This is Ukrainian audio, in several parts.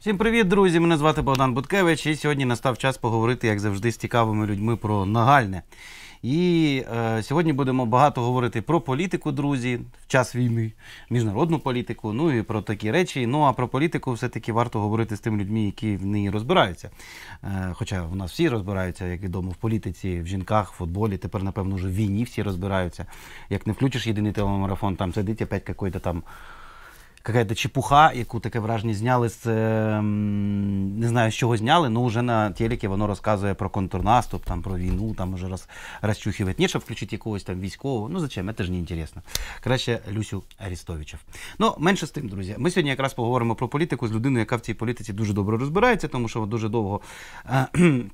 Всім привіт, друзі! Мене звати Богдан Буткевич, і сьогодні настав час поговорити, як завжди, з цікавими людьми про нагальне. І е, сьогодні будемо багато говорити про політику, друзі, в час війни, міжнародну політику, ну і про такі речі. Ну а про політику все-таки варто говорити з тими людьми, які в неї розбираються. Е, хоча в нас всі розбираються, як відомо, в політиці, в жінках, в футболі. Тепер, напевно, вже в війні всі розбираються. Як не включиш єдиний телемарафон, там сидить опять якийсь там какая-то чепуха, яку таке враження зняли з е, не знаю з чого зняли, але ну, вже на телекі воно розказує про контрнаступ, там про війну, там уже роз, розчухиває. Ні, щоб включити якогось там військового. Ну зачем? Це ж не інтересно. Краще Люсю Арістовичів. Ну менше з тим, друзі. Ми сьогодні якраз поговоримо про політику з людиною, яка в цій політиці дуже добре розбирається, тому що дуже довго. Е,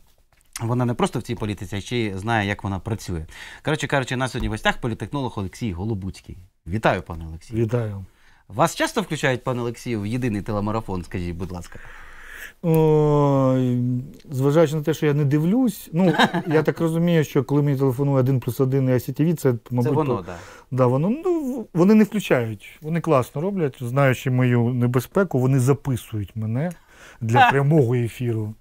вона не просто в цій політиці, а ще й знає, як вона працює. Коротше кажучи, на сьогодні в гостях політехнолог Олексій Голобуцький. Вітаю, пане Олексію. Вітаю. Вас часто включають, пане Олексію, в єдиний телемарафон, скажіть, будь ласка. О, Зважаючи на те, що я не дивлюсь, ну я так розумію, що коли мені телефонує 1 плюс 1 і ICTV, це, мабуть, це воно, то, да. Да, воно, ну, вони не включають, вони класно роблять, знаючи мою небезпеку, вони записують мене для прямого ефіру.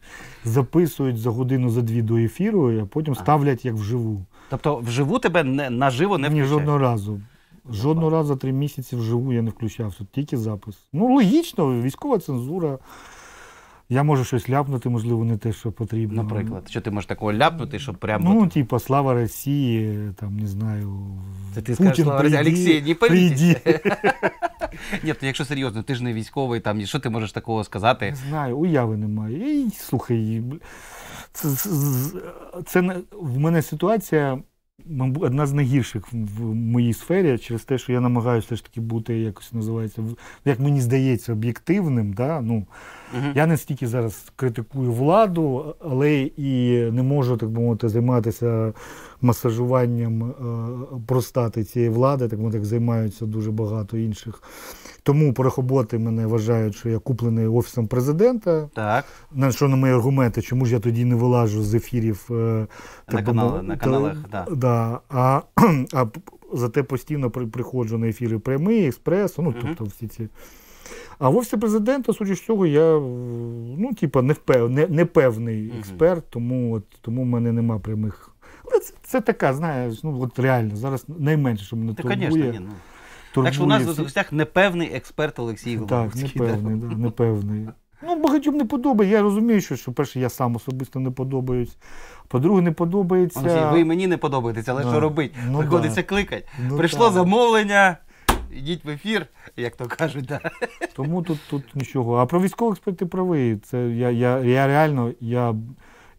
Записують за годину, за дві до ефіру, а потім ставлять як вживу. Тобто, вживу тебе не, наживо не включають? Ні жодного разу. Жодного разу за три місяці вживу я не включався, тільки запис. Ну, логічно, військова цензура. Я можу щось ляпнути, можливо, не те, що потрібно. Наприклад, що ти можеш такого ляпнути, щоб прямо. Ну, типа, слава Росії, там не знаю. Це ти Путін, скажеш, слава Росії, Олексій, не повійтесь. Ні, то якщо серйозно, ти ж не військовий, там що ти можеш такого сказати? Не знаю, уяви немає. І, Слухай, це це, це в мене ситуація одна з найгірших в моїй сфері через те, що я намагаюся все ж таки бути якось називається як мені здається, об'єктивним. Да? Ну, Угу. Я не стільки зараз критикую владу, але і не можу так би мовити займатися масажуванням е, простати цієї влади, так мовити, займаються дуже багато інших. Тому порахоботи мене вважають, що я куплений офісом президента. Так на що на мої аргументи, чому ж я тоді не вилажу з ефірів е, на так, канали, на каналах, да, да. а а зате постійно при приходжу на ефіри прямий, експрес, ну угу. тобто всі ці. А в офісі президента, судячи з цього, я ну, типа, не впев... не, не певний експерт, тому от, тому в мене нема прямих. Але це, це така, знаєш, ну от реально, зараз найменше, що мене Та, турбує. Конечно, ні, ну. турбує. Так що у нас в гостях непевний експерт Олексій Головський. Так, непевний, да, непевний. Ну, багатьом не подобається. Я розумію, що, що перше, я сам особисто не подобаюсь. По-друге, не подобається. Олексій, ви мені не подобаєтесь, але да. що робити? Ну, Приходиться да. кликати. Ну, Прийшло так. замовлення, Йдіть в ефір, як то кажуть. Да. Тому тут тут нічого. А про військових ти правий. Це я я, я реально я,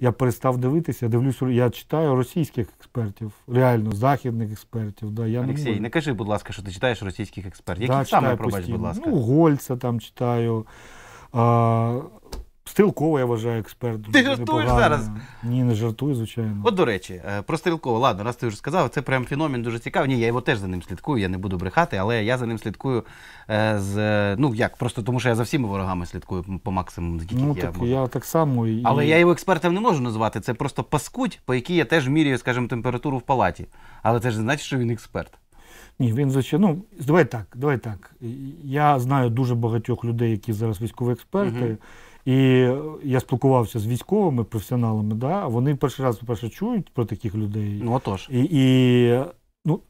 я перестав дивитися, дивлюся, я читаю російських експертів, реально західних експертів. Да, я Олексій, не, можу. не кажи, будь ласка, що ти читаєш російських експертів. Да, саме пробач, будь ласка? Ну, Гольця там читаю. А, Стрілково, я вважаю, експерт. Ти жартуєш зараз? Ні, не жартую, звичайно. От, до речі, е, про Стрілкова. Ладно, раз ти вже сказав, це прям феномен дуже цікавий. Ні, я його теж за ним слідкую, я не буду брехати, але я за ним слідкую е, з. Е, ну як, просто тому що я за всіми ворогами слідкую по максимуму. Ну, так я, так само. І... Але я його експертом не можу назвати. Це просто паскуть, по якій я теж міряю, скажімо, температуру в палаті. Але це ж не значить, що він експерт. Ні, він звичайно. Ну, давай так, давай так. Я знаю дуже багатьох людей, які зараз військові експерти. Угу. І я спілкувався з військовими професіоналами, да, вони перший раз перше чують про таких людей. Ну отож. І, і ну,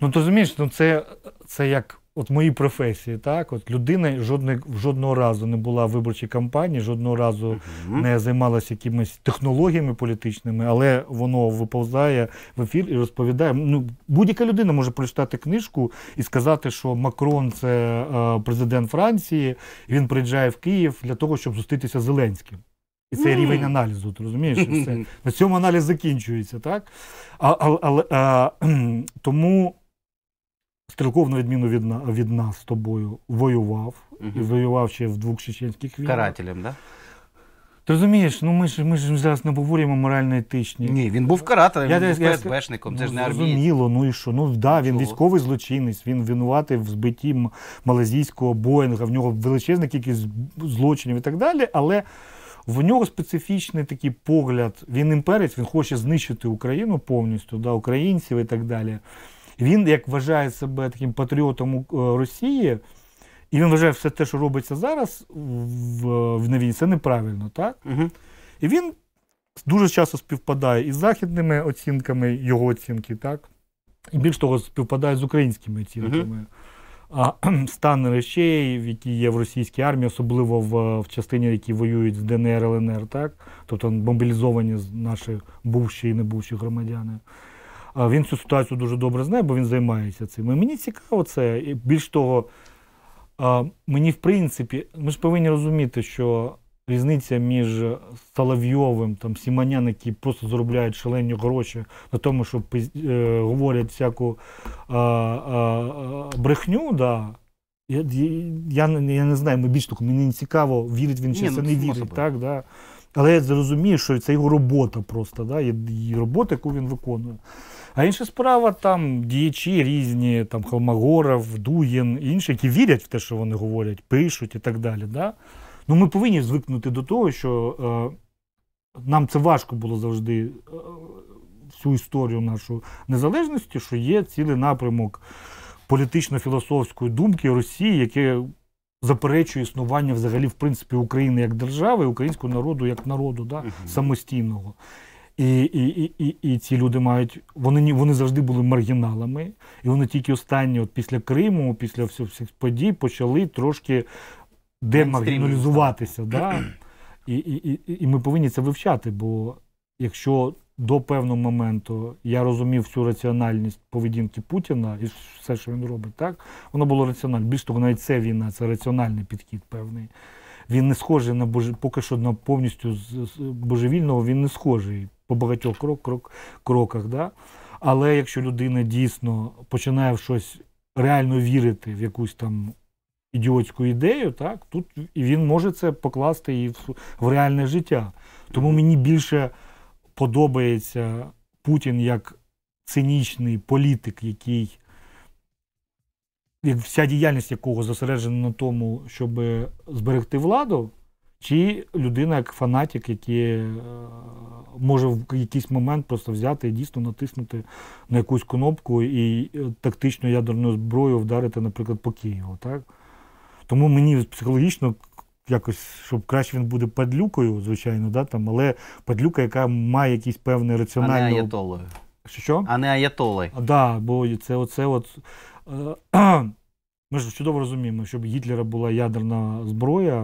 ну ти розумієш, ну це, це як От моїй професії, так, от людина жодних жодного разу не була в виборчій кампанії, жодного разу uh не займалася якимись технологіями політичними, але воно виповзає в ефір і розповідає. Ну, Будь-яка людина може прочитати книжку і сказати, що Макрон це е, президент Франції, і він приїжджає в Київ для того, щоб зустрітися з Зеленським. І це mm. рівень аналізу, ти розумієш? Все. На цьому аналіз закінчується, так? А, а, а, а Тому. Стрілков, на відміну від від нас з тобою, воював угу. і воював ще в двох чеченських війнах. Карателем, да? Ти розумієш, ну ми ж ми ж зараз не обговорюємо морально-етичні. Ні, він був карателем, я, він був ФСБшником, ну, це ж не армія. Зрозуміло, ну і що? Ну да, він Чого? військовий злочинець, він винуватий в збитті малазійського боїнга, в нього величезна кількість злочинів і так далі, але. В нього специфічний такий погляд. Він імперець, він хоче знищити Україну повністю, да, українців і так далі. Він як вважає себе таким патріотом е, Росії, і він вважає все те, що робиться зараз в, в новій, це неправильно, так? Угу. І він дуже часто співпадає із західними оцінками, його оцінки, так? І більш того, співпадає з українськими оцінками. Угу. А стан речей, які є в російській армії, особливо в, в частині, які воюють з ДНР, ЛНР, так? Тобто мобілізовані наші бувші і не бувші громадяни. Він цю ситуацію дуже добре знає, бо він займається цим. І Мені цікаво це. І більш того, мені в принципі, ми ж повинні розуміти, що різниця між Соловйовим, там Сіманян, які просто заробляють шалені гроші на тому, що е, говорять всяку е, е, брехню. Да, я я, я не знаю, ми більш того, мені не цікаво, вірить він чи це ну, не вірить. Так, да. Але я зрозумію, що це його робота просто, да, і робота, яку він виконує. А інша справа там діячі різні, там Холмогоров, Дуєн інші, які вірять в те, що вони говорять, пишуть і так далі. Да? Ну ми повинні звикнути до того, що е, нам це важко було завжди е, всю історію нашої незалежності, що є цілий напрямок політично-філософської думки Росії, яке заперечує існування взагалі в принципі України як держави, українського народу як народу да, самостійного. І і, і, і, ці люди мають, вони вони завжди були маргіналами, і вони тільки останні, от після Криму, після всіх подій, почали трошки демаргіналізуватися. Да? І, і, І ми повинні це вивчати, бо якщо. До певного моменту я розумів всю раціональність поведінки Путіна і все, що він робить, так воно було раціонально. Більш того, навіть це війна, це раціональний підхід певний. Він не схожий на боже, поки що на повністю з божевільного він не схожий по багатьох крок, крок, кроках. Да? Але якщо людина дійсно починає в щось реально вірити в якусь там ідіотську ідею, так тут він може це покласти і в, в реальне життя. Тому мені більше подобається Путін як цинічний політик, який як вся діяльність якого зосереджена на тому, щоб зберегти владу, чи людина як фанатик, який е, може в якийсь момент просто взяти і дійсно натиснути на якусь кнопку і е, тактичну ядерну зброю вдарити, наприклад, по Києву. так? Тому мені психологічно якось, щоб краще він буде падлюкою, звичайно, да, там, але падлюка, яка має якісь певний раціональний… А не аятолою. що? А не аятолою. Так, да, бо це оце от. Е ми ж чудово розуміємо, щоб Гітлера була ядерна зброя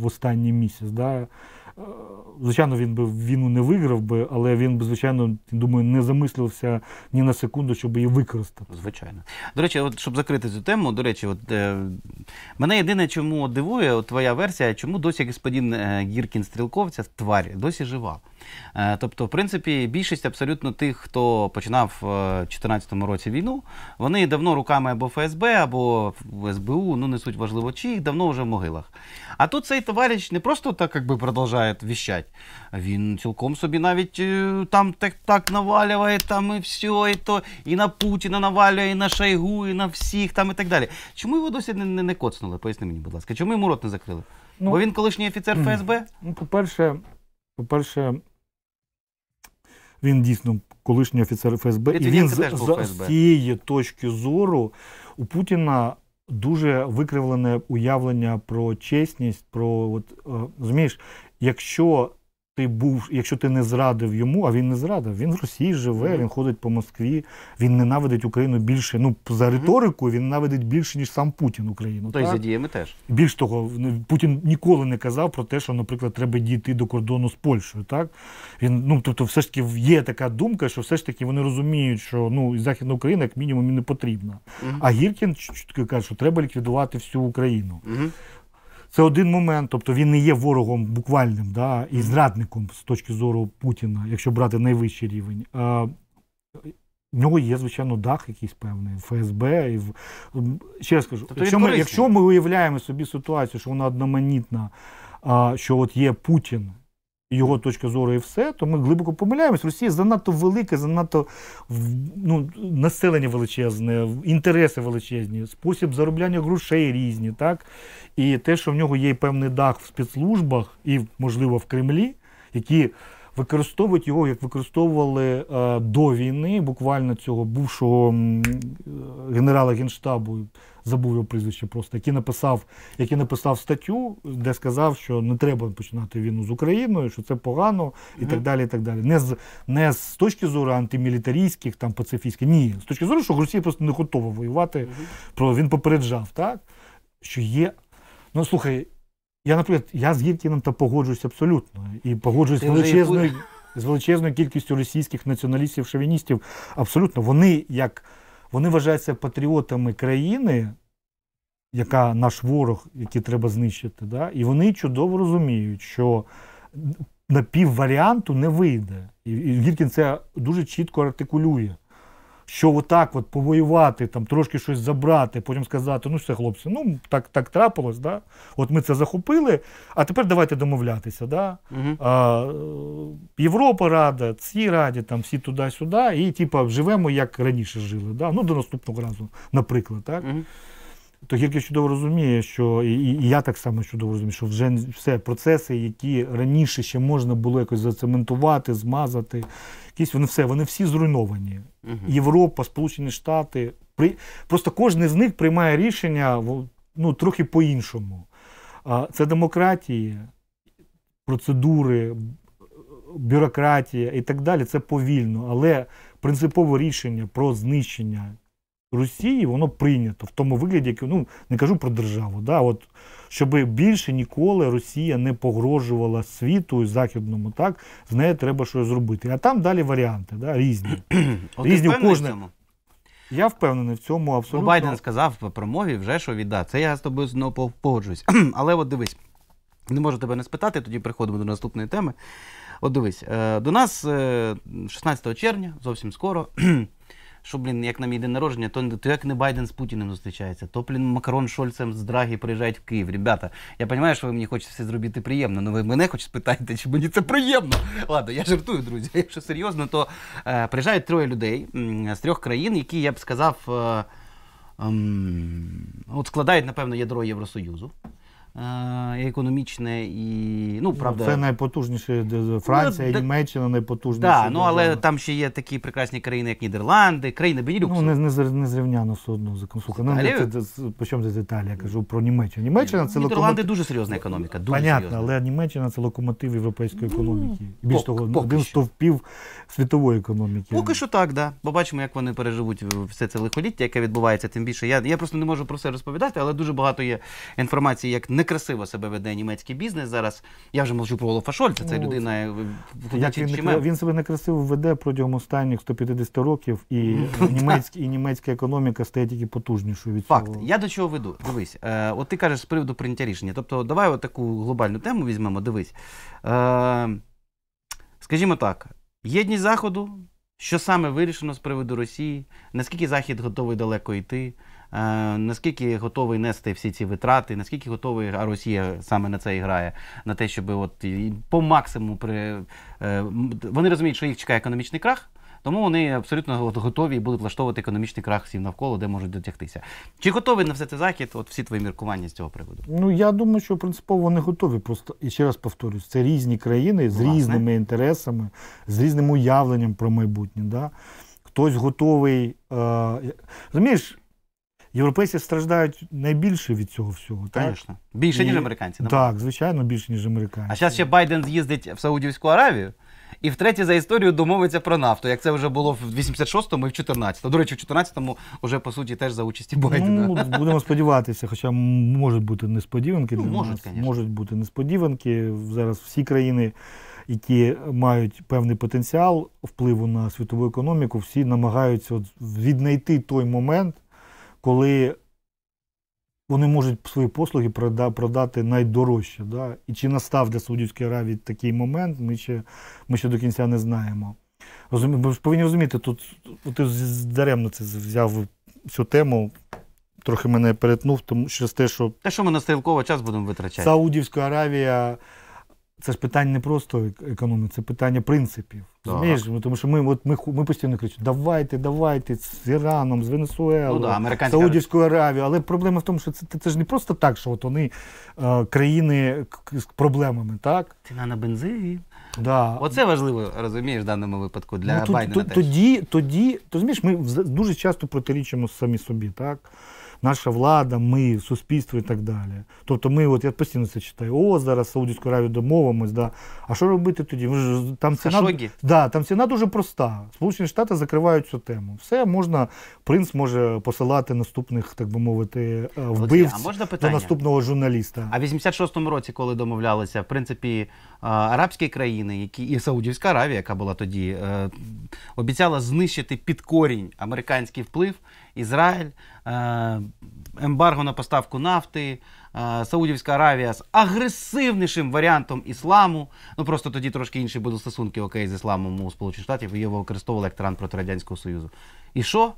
в останній місяць. Да? Е, звичайно, він би війну не виграв би, але він би, звичайно, думаю, не замислився ні на секунду, щоб її використати. Звичайно. До речі, от щоб закрити цю тему, до речі, от е, мене єдине, чому дивує, от твоя версія, чому досі господин е, Гіркін Стрілков, ця тварь, досі жива. Е, тобто, в принципі, більшість абсолютно тих, хто починав е, в 2014 році війну, вони давно руками або ФСБ, або СБУ, ну не суть важливо, чи їх давно вже в могилах. А тут цей товариш не просто так якби продовжує віщать, він цілком собі навіть е, там так так навалює, там і все, і то, і на Путіна навалює, і на Шайгу, і на всіх там і так далі. Чому його досі не, не, не коцнули? Поясни мені, будь ласка, чому йому рот не закрили? Ну, Бо він колишній офіцер ФСБ? Ну, по-перше, по-перше, він дійсно колишній офіцер ФСБ, і він з, з, з цієї точки зору у Путіна дуже викривлене уявлення про чесність. Про от е, розумієш, якщо ти був, якщо ти не зрадив йому, а він не зрадив. Він в Росії живе, mm він ходить по Москві, він ненавидить Україну більше. Ну, за риторику він ненавидить більше, ніж сам Путін Україну. То й за діями теж. Більш того, ну, Путін ніколи не казав про те, що, наприклад, треба дійти до кордону з Польщею. Так? Він, ну, Тобто, все ж таки є така думка, що все ж таки вони розуміють, що ну, Західна Україна, як мінімум, і не потрібна. Mm А Гіркін каже, що треба ліквідувати всю Україну. Mm це один момент, тобто він не є ворогом буквальним да, і зрадником з точки зору Путіна, якщо брати найвищий рівень. А, в нього є, звичайно, дах якийсь певний, ФСБ. І в... Ще раз скажу, тобто якщо ми, якщо ми уявляємо собі ситуацію, що вона одноманітна, а, що от є Путін його точка зору, і все, то ми глибоко помиляємось. Росія занадто велика, занадто ну, населення величезне, інтереси величезні, спосіб заробляння грошей різні, так? І те, що в нього є певний дах в спецслужбах і, можливо, в Кремлі, які. Використовують його, як використовували е, до війни, буквально цього бувшого е, генерала генштабу забув його прізвище, просто який написав, який написав статтю, де сказав, що не треба починати війну з Україною, що це погано і так далі. і так далі. Не з не з точки зору антимілітарійських, там пацифістських, ні, з точки зору, що Росія просто не готова воювати. Про він попереджав, так що є. Ну слухай, я наприклад, я з Гіркіном та погоджуюсь абсолютно і погоджуюсь величезною. З величезною кількістю російських націоналістів-шовіністів абсолютно вони як вони вважаються патріотами країни, яка наш ворог, який треба знищити. Да? І вони чудово розуміють, що на півваріанту не вийде. І Гіркін це дуже чітко артикулює що отак от повоювати, там трошки щось забрати, потім сказати, ну все, хлопці, ну так так трапилось, да? от ми це захопили, а тепер давайте домовлятися. Да? Угу. А, Європа рада, ці раді, там всі туди-сюди, і типа живемо, як раніше жили. Да? Ну, До наступного разу, наприклад. так? Угу то тільки чудово розуміє, що і, і я так само чудово розумію, що вже все процеси, які раніше ще можна було якось зацементувати, змазати, якісь вони все, вони всі зруйновані. Угу. Європа, Сполучені Штати. При... Просто кожен з них приймає рішення ну, трохи по-іншому. Це демократії, процедури, бюрократія і так далі. Це повільно, але принципове рішення про знищення Росії воно прийнято в тому вигляді, як ну не кажу про державу, да, от щоб більше ніколи Росія не погрожувала світу і західному, так з нею треба щось зробити. А там далі варіанти, да, різні. різні в кожне. Я впевнений в цьому ну, абсолютно. Ну, Байден сказав в промові вже що віддав. Це я з тобою знову погоджуюсь. Але от дивись, не можу тебе не спитати, тоді приходимо до наступної теми. От дивись, е, до нас 16 е, червня, зовсім скоро. що, блін, як на мій день народження, то, то як не Байден з Путіним зустрічається, то, блін, Макарон Шольцем з драги приїжджають в Київ. Ребята, я розумію, що ви мені хочете все зробити приємно, але ну ви мене хоч спитаєте, чи мені це приємно. Ладно, я жартую, друзі. Якщо серйозно, то е, приїжджають троє людей з трьох країн, які я б сказав, е, е, от складають, напевно, ядро Євросоюзу. Е, економічне і ну, ну правда це найпотужніше ну, Франція, ну, Німеччина найпотужніше. Так, да, ну але там ще є такі прекрасні країни, як Нідерланди, країни Бенілюксу. Ну не не зрівняно судно Ну, це, це, це по Італія? Кажу про Німеччину. Німеччина це ну, Нідерланди локомотив... дуже серйозна економіка. Дуже Понятно, серйозна. але Німеччина це локомотив європейської економіки. І більш того, поки один стовпів світової економіки. Поки що так, да. Побачимо, як вони переживуть все це лихоліття, яке відбувається. Тим більше я я просто не можу про це розповідати, але дуже багато є інформації, як не некрасиво себе веде німецький бізнес зараз. Я вже мовчу про Олафа Шольца, це ну, людина е, як він, він себе некрасиво веде протягом останніх 150 років, і німецьк, і німецька економіка стає тільки потужнішою від цього. Факт. Я до чого веду? Дивись, е, от ти кажеш з приводу прийняття рішення. Тобто, давай от таку глобальну тему візьмемо. Дивись, е, скажімо так, єдність заходу. Що саме вирішено з приводу Росії? Наскільки Захід готовий далеко йти? Е, наскільки готовий нести всі ці витрати, наскільки готовий а Росія саме на це і грає, на те, щоб от по максимуму при е, вони розуміють, що їх чекає економічний крах. Тому вони абсолютно готові і будуть влаштовувати економічний крах всім навколо, де можуть дотягтися. Чи готовий на все це захід? От всі твої міркування з цього приводу? Ну я думаю, що принципово вони готові. Просто і ще раз повторюсь, це різні країни з Власне. різними інтересами, з різним уявленням про майбутнє. Да? Хтось готовий. Е, Розумієш, Європейці страждають найбільше від цього всього. так? Звісно. Більше, І... ніж американці. Напевно. Так, звичайно, більше, ніж американці. А зараз ще Байден з'їздить в Саудівську Аравію. І втретє за історію домовиться про нафту, як це вже було в 86-му і в 14-му. До речі, в 14-му вже по суті теж за участі ну, Байдена. Ну, Будемо сподіватися, хоча можуть бути несподіванки. Для ну, можуть, нас. можуть бути несподіванки. Зараз всі країни, які мають певний потенціал впливу на світову економіку, всі намагаються віднайти той момент, коли вони можуть свої послуги продати найдорожче. Да? І чи настав для Саудівської Аравії такий момент, ми ще ми ще до кінця не знаємо. Розумі... Ми повинні розуміти, тут ти даремно це взяв цю тему. Трохи мене перетнув, тому через те, що. Те, що ми на стрілковий час будемо витрачати? Саудівська Аравія це ж питання не просто економіки, це питання принципів. Розумієш? Тому що ми от ми, ми постійно кричимо, давайте, давайте, з Іраном, з Венесуелою, ну, да, американська... Саудівською Аравією. Але проблема в тому, що це це ж не просто так, що от вони е, країни з проблемами, так? Ціна на бензин. Да. Оце важливо, розумієш, в даному випадку для ну, Байдена. Тоді, тоді, тоді, розумієш, ми дуже часто протирічимо самі собі, так? наша влада, ми, суспільство і так далі. Тобто ми, от я постійно це читаю, о, зараз Саудівську Аравію домовимось, да. а що робити тоді? Ми ж Там ціна, да, там ціна дуже проста. Сполучені Штати закривають цю тему. Все, можна, принц може посилати наступних, так би мовити, е, вбивців до наступного журналіста. А в 86-му році, коли домовлялися, в принципі, е, арабські країни, які і Саудівська Аравія, яка була тоді, е, обіцяла знищити під корінь американський вплив. Ізраїль, е, ембарго на поставку нафти, е, Саудівська Аравія з агресивнішим варіантом ісламу. Ну просто тоді трошки інші будуть стосунки окей, з ісламом у Сполучених Штатів і його використовували як таран проти Радянського Союзу. І що?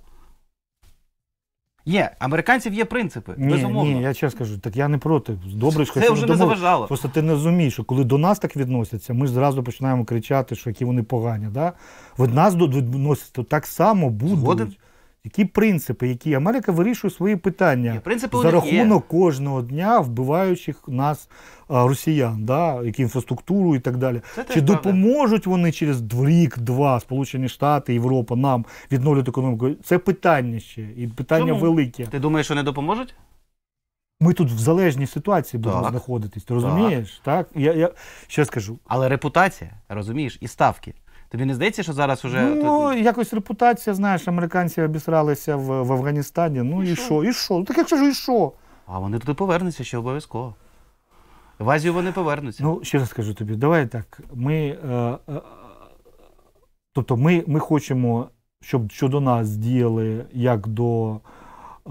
Є, американців є принципи. Ні, безумовно. Ні, я чесно кажу, так я не проти. Добре, що це вже не заважало. Просто ти не розумієш, що коли до нас так відносяться, ми зразу починаємо кричати, що які вони погані. Да? Від нас до відносяться так само будуть. Згоден? які принципи, які Америка вирішує свої питання принципи за рахунок є. кожного дня вбиваючих нас росіян, да, які інфраструктуру і так далі. Це Чи допоможуть правда. вони через рік-два Сполучені Штати, Європа нам відновлювати економіку? Це питання ще і питання Чому? велике. Ти думаєш, що не допоможуть? Ми тут в залежній ситуації будемо так. знаходитись. Ти розумієш? Так. так я я ще скажу. Але репутація, розумієш, і ставки. Тобі не здається, що зараз вже. ну тут... якось репутація, знаєш, американці обісралися в, в Афганістані. Ну і, що, і що? Ну так я кажу, і що? А вони туди повернуться ще обов'язково. В Азію вони повернуться. Ну, ще раз скажу тобі, давай так. Ми, е, е, Тобто ми ми хочемо, щоб щодо нас діяли як до е,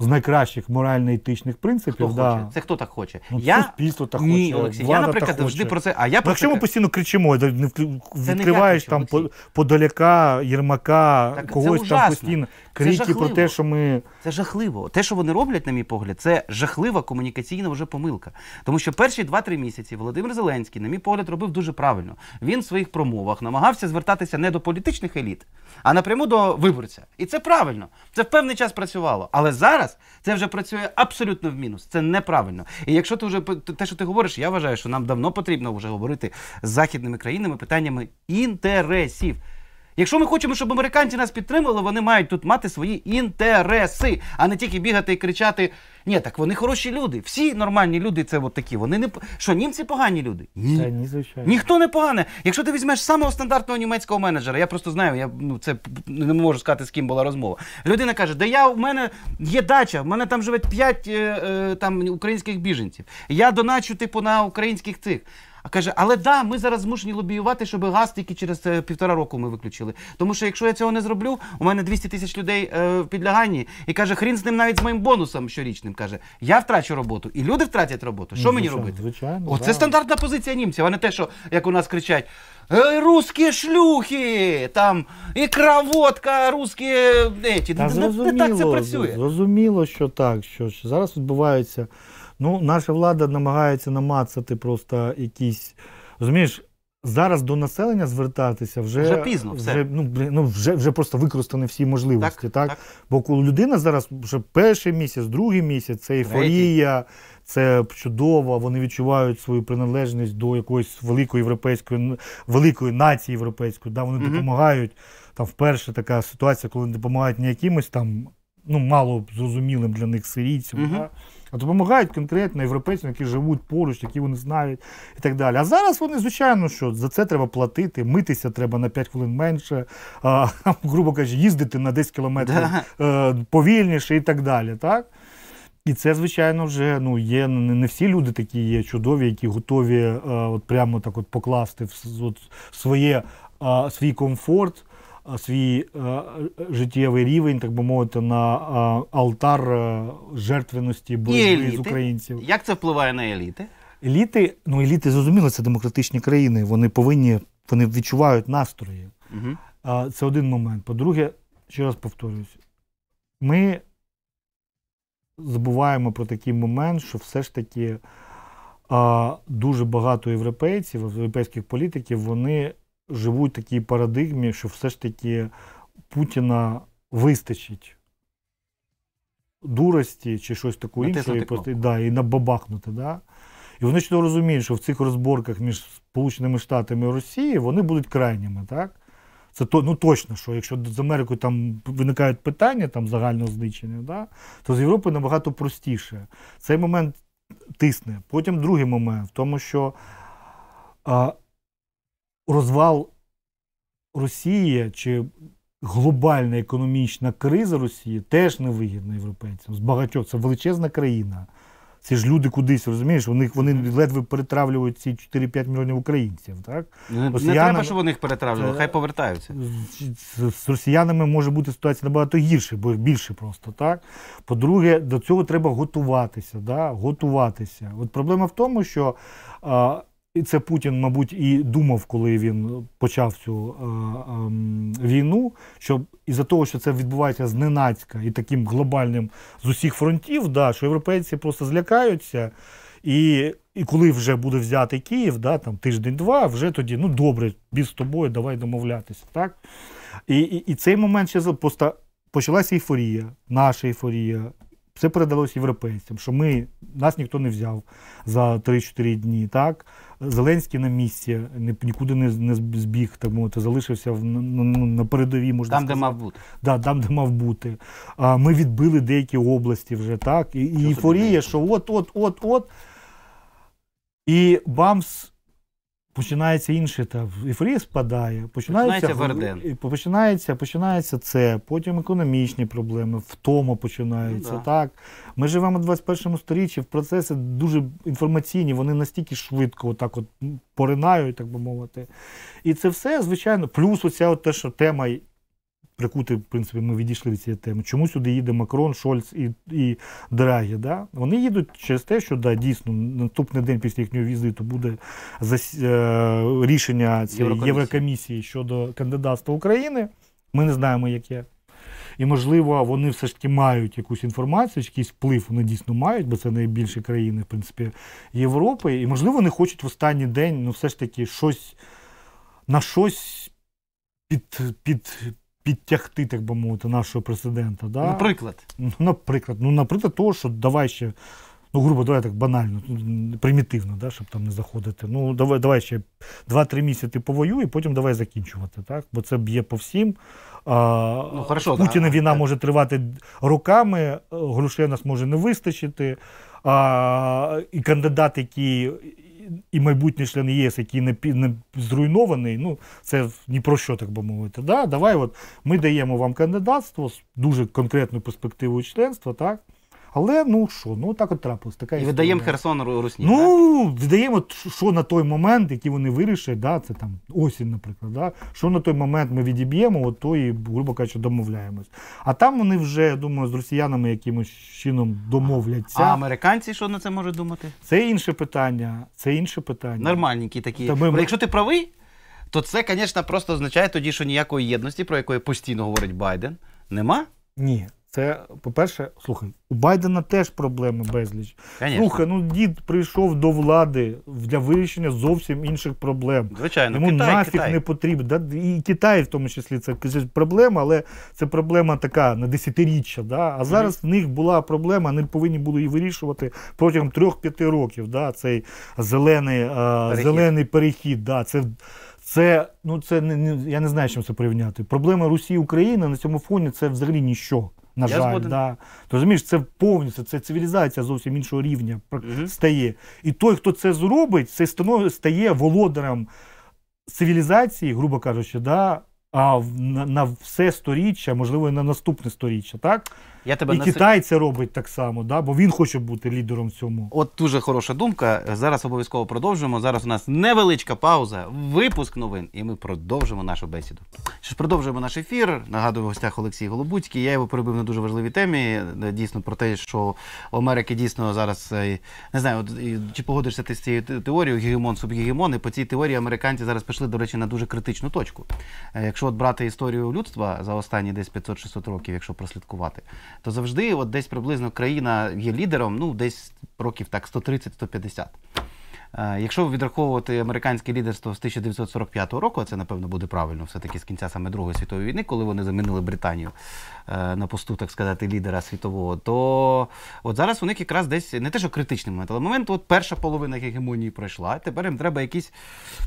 з найкращих морально-етичних принципів. Хто да. хоче? Це хто так хоче? Ну, я... Суспільство так хоче. Ні, Олексій, я, наприклад, так завжди про це. А я ну, про Якщо ми постійно кричимо, не вк- відкриваєш там кричу, Олексій. Подоляка, Єрмака, Так когось там постійно крики про те, що ми. Це жахливо. Те, що вони роблять, на мій погляд, це жахлива комунікаційна вже помилка. Тому що перші 2-3 місяці Володимир Зеленський, на мій погляд, робив дуже правильно. Він в своїх промовах намагався звертатися не до політичних еліт, а напряму до виборця. І це правильно. Це в певний час працювало. Але зараз час. Це вже працює абсолютно в мінус. Це неправильно. І якщо ти вже те, що ти говориш, я вважаю, що нам давно потрібно вже говорити з західними країнами питаннями інтересів. Якщо ми хочемо, щоб американці нас підтримали, вони мають тут мати свої інтереси, а не тільки бігати і кричати: Ні, так вони хороші люди. Всі нормальні люди це от такі. Вони не що німці погані люди? Ні, Та, ні звичайно. ніхто не погане. Якщо ти візьмеш самого стандартного німецького менеджера, я просто знаю, я ну це не можу сказати, з ким була розмова. Людина каже: Да я в мене є дача, в мене там живе п'ять е, е, там українських біженців. Я доначу типу на українських цих. А каже, але да, ми зараз змушені лобіювати, щоб газ тільки через е, півтора року ми виключили. Тому що якщо я цього не зроблю, у мене 200 тисяч людей е, в підляганні і каже, хрін з ним навіть з моїм бонусом щорічним. Каже, я втрачу роботу, і люди втратять роботу. Що ну, мені робити? Звичайно, Оце да. стандартна позиція німців, а не те, що як у нас кричать. «Е, руські шлюхи, там і водка, руські. еті. Не, не так це працює. Зрозуміло, що так. що Зараз відбувається. Ну, наша влада намагається намацати просто якісь. Розумієш, зараз до населення звертатися вже Вже пізно. все. Вже, ну, блін, ну, вже, вже просто використані всі можливості. Так, Так, так. Бо коли людина зараз вже перший місяць, другий місяць, це ейфорія, це чудово. Вони відчувають свою приналежність до якоїсь великої європейської великої нації європейської. Да, Вони Мгм. допомагають. Там вперше така ситуація, коли не допомагають не якимось там ну, мало зрозумілим для них сирійцям, угу. а допомагають конкретно європейцям, які живуть поруч, які вони знають і так далі. А зараз вони, звичайно, що за це треба платити, митися треба на 5 хвилин менше, а, грубо кажучи, їздити на 10 кілометрів да. Е, повільніше і так далі. так? І це, звичайно, вже ну є не всі люди такі є чудові, які готові е, от прямо так от покласти в от, своє, е, свій комфорт Е, свій е, життєвий рівень, так би мовити, на е, алтар жертвеності боротьби з українців. Як це впливає на еліти? Еліти, ну еліти зрозуміло, це демократичні країни. Вони повинні, вони відчувають настрої. Угу. Це один момент. По-друге, ще раз повторюсь, ми забуваємо про такий момент, що все ж таки дуже багато європейців, європейських політиків, вони Живуть в такій парадигмі, що все ж таки Путіна вистачить дурості чи щось таке інше, і, просто, да, і набабахнути. Да? І вони чудово розуміють, що в цих розборках між Сполученими Штатами і Росією вони будуть крайніми. так? Це то, ну точно, що якщо з Америкою там виникають питання там загального знищення, да, то з Європи набагато простіше. Цей момент тисне. Потім другий момент в тому, що а, розвал Росії чи глобальна економічна криза Росії теж не вигідна європейцям. З багатьох це величезна країна. Це ж люди кудись, розумієш, вони вони ледве перетравлюють ці 4-5 мільйонів українців. так? Не, Росіяни... не треба, щоб вони їх перетравлювали, хай повертаються. З, росіянами може бути ситуація набагато гірше, бо більше просто. так? По-друге, до цього треба готуватися. Да? Готуватися. От Проблема в тому, що і це Путін, мабуть, і думав, коли він почав цю е, е, війну. Що із-за того, що це відбувається зненацька і таким глобальним з усіх фронтів, да, що європейці просто злякаються. І і коли вже буде взяти Київ, да, там тиждень-два, вже тоді ну добре, біз з тобою, давай домовлятися. так? І і, і цей момент ще просто почалася ейфорія, наша ейфорія, це передалось європейцям, що ми нас ніхто не взяв за 3-4 дні. Так Зеленський на місці нікуди не не збіг, тому ти залишився в ну, ну, ну, на передовій. Можна там, сказати. де мав бути. Да, там, де мав бути. А ми відбили деякі області вже так. І, і ейфорія, що от, от, от, от. І бамс Починається інше, та ефорія спадає, починається починається, починається починається це, потім економічні проблеми, втома починається. Ну, да. Так ми живемо в 21 сторіччі, в процеси дуже інформаційні, вони настільки швидко, отак от поринають, так би мовити. І це все звичайно, плюс оця от те, що тема прикути, в принципі, ми відійшли від цієї теми. Чому сюди їде Макрон, Шольц і і Драгі? Да? Вони їдуть через те, що да, дійсно наступний день після їхнього візиту буде зас... Е, рішення цієї Єврокомісії. Єврокомісії щодо кандидатства України. Ми не знаємо, яке. І, можливо, вони все ж таки мають якусь інформацію, якийсь вплив вони дійсно мають, бо це найбільші країни, в принципі, Європи. І, можливо, вони хочуть в останній день, ну, все ж таки, щось на щось під, під, підтягти, так би мовити, нашого президента. Да? Наприклад. Ну, наприклад, ну, наприклад, того, що давай ще. Ну, грубо, давай так банально, ну, примітивно, да, щоб там не заходити. Ну, давай давай ще 2-3 місяці повоюй, і потім давай закінчувати, так? Бо це б'є по всім. А, ну, хорошо, Путіна да. війна може тривати роками, е, грошей у нас може не вистачити. А, І кандидат, який і майбутній член ЄС, який не не зруйнований, ну це ні про що так би мовити. Да? Давай, от ми даємо вам кандидатство, з дуже конкретною перспективою членства, так? Але ну що, ну так от трапилось. Така і віддаємо Херсон Русні. Ну, так? віддаємо, що на той момент, який вони вирішать, да, це там осінь, наприклад. да, Що на той момент ми відіб'ємо, от то і, грубо кажучи, домовляємось. А там вони вже, я думаю, з росіянами якимось чином домовляться. А американці що на це можуть думати? Це інше питання. Це інше питання. Нормальненькі такі. Та ми... Якщо ти правий, то це, звісно, просто означає тоді, що ніякої єдності, про якої постійно говорить Байден, нема? Ні. Це, по-перше, слухай, у Байдена теж проблеми безліч. Конечно. Слухай, ну дід прийшов до влади для вирішення зовсім інших проблем. Звичайно, Йому Китай, нафіг Китай. не потрібно. Да? І Китай в тому числі це проблема, але це проблема така на десятиріччя. Да? А зараз mm -hmm. в них була проблема, вони повинні були її вирішувати протягом трьох-п'яти років. Да? Цей зелений перехід. Зелений перехід да? це. Це ну це не не я не знаю, чим це порівняти. Проблема Росії і України на цьому фоні це взагалі ніщо. На Я жаль, згоден. да. Ти розумієш, це повністю це цивілізація зовсім іншого рівня Мгм. стає. І той, хто це зробить, це стає володарем цивілізації, грубо кажучи, да, а на, на все сторіччя, можливо, і на наступне сторіччя, так? Я тебе І на... Китай це робить так само, да? бо він хоче бути лідером цьому. От дуже хороша думка. Зараз обов'язково продовжуємо. Зараз у нас невеличка пауза, випуск новин, і ми продовжимо нашу бесіду. Що ж, продовжуємо наш ефір. Нагадую, в гостях Олексій Голубуцький. Я його перебив на дуже важливій темі. Дійсно про те, що в Америки дійсно зараз е, не знаю, от, чи погодишся ти з цією теорією гегемон субгегемон І по цій теорії американці зараз пішли, до речі, на дуже критичну точку. Е, якщо от брати історію людства за останні десь 500-600 років, якщо прослідкувати то завжди от десь приблизно країна є лідером, ну десь років так 130-150. Е, якщо відраховувати американське лідерство з 1945 року, а це напевно буде правильно, все-таки з кінця саме Другої світової війни, коли вони замінили Британію е, на посту, так сказати, лідера світового, то от зараз у них якраз десь не те, що критичний момент, але момент, от перша половина гегемонії пройшла, тепер їм треба якісь,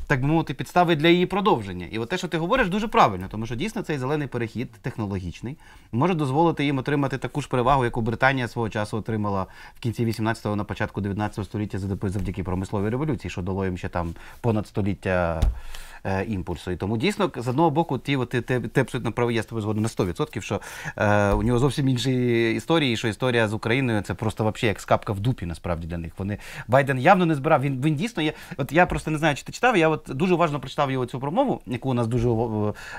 так би мовити, підстави для її продовження. І от те, що ти говориш, дуже правильно, тому що дійсно цей зелений перехід технологічний може дозволити їм отримати таку ж перевагу, яку Британія свого часу отримала в кінці 18-го на початку 19 століття завдяки промисловій революції, що дало їм ще там понад століття Е, імпульсу. І тому дійсно з одного боку, ті, ти, ти, ти абсолютно правий, я з тобою згодом на 100%, що е, у нього зовсім інші історії, що історія з Україною це просто взагалі як скапка в дупі, насправді для них. Вони Байден явно не збирав. Він він дійсно є. От я просто не знаю, чи ти читав. Я от дуже уважно прочитав його цю промову, яку у нас дуже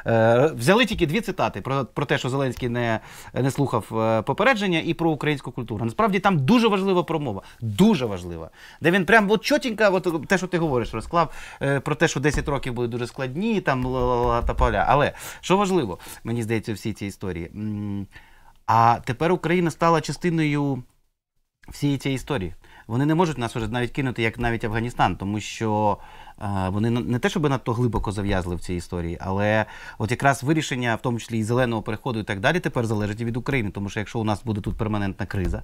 е, взяли тільки дві цитати про про те, що Зеленський не не слухав е, попередження, і про українську культуру. Насправді там дуже важлива промова, дуже важлива. Де він прям от чотінько, от те, що ти говориш, розклав е, про те, що 10 років буде дуже складні, там та поля. Але що важливо, мені здається, всі ці історії. А тепер Україна стала частиною всієї цієї історії. Вони не можуть нас вже навіть кинути, як навіть Афганістан, тому що е, вони не те, щоб надто глибоко зав'язли в цій історії, але от якраз вирішення, в тому числі і зеленого переходу, і так далі, тепер залежить від України, тому що якщо у нас буде тут перманентна криза,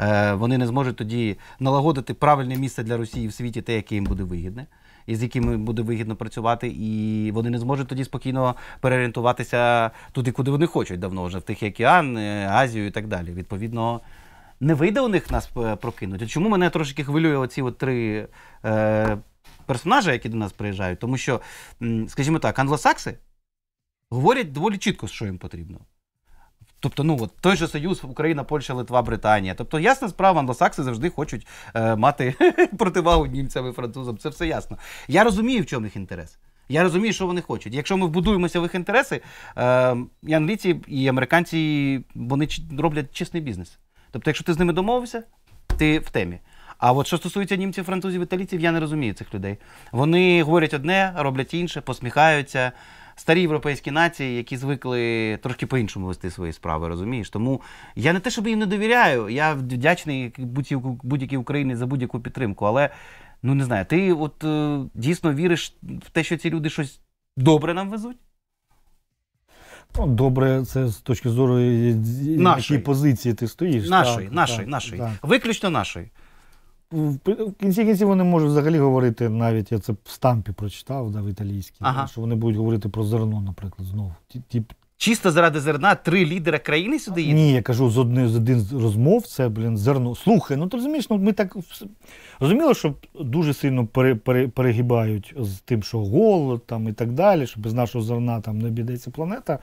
е, вони не зможуть тоді налагодити правильне місце для Росії в світі, те, яке їм буде вигідне з якими буде вигідно працювати, і вони не зможуть тоді спокійно переорієнтуватися туди, куди вони хочуть давно вже в Тихий океан, е, Азію і так далі. Відповідно. Не вийде у них нас е, прокинути. Чому мене трошки хвилює оці от три е, персонажі, які до нас приїжджають? Тому що, скажімо так, англосакси говорять доволі чітко, що їм потрібно. Тобто, ну от той же Союз, Україна, Польща, Литва, Британія. Тобто, ясна справа, англосакси завжди хочуть е, мати противагу німцям і французам. Це все ясно. Я розумію, в чому їх інтерес. Я розумію, що вони хочуть. Якщо ми вбудуємося в їх інтереси, е, і англійці, і американці вони роблять чесний бізнес. Тобто, якщо ти з ними домовився, ти в темі. А от що стосується німців, французів, італійців, я не розумію цих людей. Вони говорять одне, роблять інше, посміхаються старі європейські нації, які звикли трошки по-іншому вести свої справи, розумієш? Тому я не те, щоб їм не довіряю. Я вдячний будь-якій Україні за будь-яку підтримку. Але ну не знаю, ти от е, дійсно віриш в те, що ці люди щось добре нам везуть? Ну, добре, це з точки зору е, якої позиції ти стоїш. Нашої, так, нашої, так, нашої. Так. Виключно нашої в кінці кінці вони можуть взагалі говорити навіть я це в стампі прочитав да, в італійській, ага. що вони будуть говорити про зерно, наприклад, знову. Ті, Чисто заради зерна три лідера країни сюди їдуть? Ні, я кажу з одним з один з розмов, це блін зерно. Слухай, ну ти розумієш, ну ми так розуміли, що дуже сильно пере, пере, перегибають з тим, що голод там і так далі, що без нашого зерна там не обійдеться планета.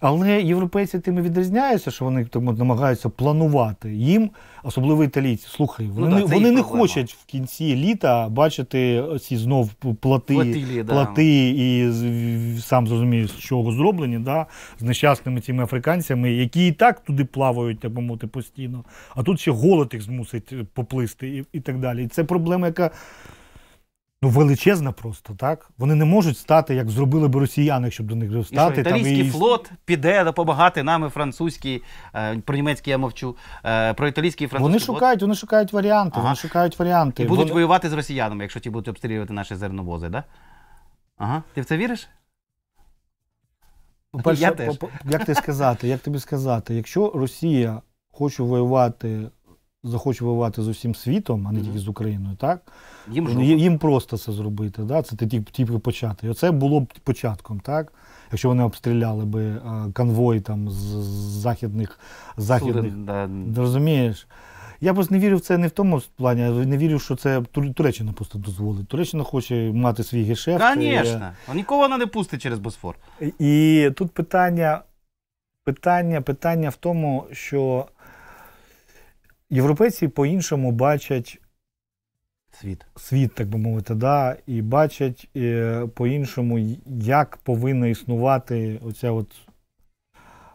Але європейці тим і відрізняються, що вони тому намагаються планувати їм, особливо італійці. Слухай, ну вони ну, да, вони не хочуть в кінці літа бачити ці знов плати Платили, плати да. і сам зрозумію, з чого зроблені, да, з нещасними цими африканцями, які і так туди плавають або мовити, постійно. А тут ще голод їх змусить поплисти і, і так далі. І це проблема, яка ну величезна просто, так? Вони не можуть стати, як зробили б росіяни, щоб до них стати. Італійський там і... флот піде допомагати нам, французький, е, про німецький я мовчу, е, про італійський французький. Вони шукають, вони шукають варіанти. Ага. Вони шукають варіанти. І будуть вони... воювати з росіянами, якщо ті будуть обстрілювати наші зерновози, так? Да? Ага. Ти в це віриш? Ну, перше, я теж. Як ти сказати, як тобі сказати, якщо Росія хоче воювати захоче воювати з усім світом, а не тільки з Україною, так їм їм просто це зробити. Да? Це тільки почати. оце було б початком, так. Якщо вони обстріляли би конвой там з західних західних да. розумієш. Я просто не вірю в це не в тому плані, а не вірю, що це Туреччина просто дозволить. Туреччина хоче мати свій гешеф. Звісно, і... нікого вона не пустить через Босфор. І тут питання питання, питання в тому, що Європейці по-іншому бачать світ, світ, так би мовити, да, і бачать е, по-іншому, як повинна існувати оця от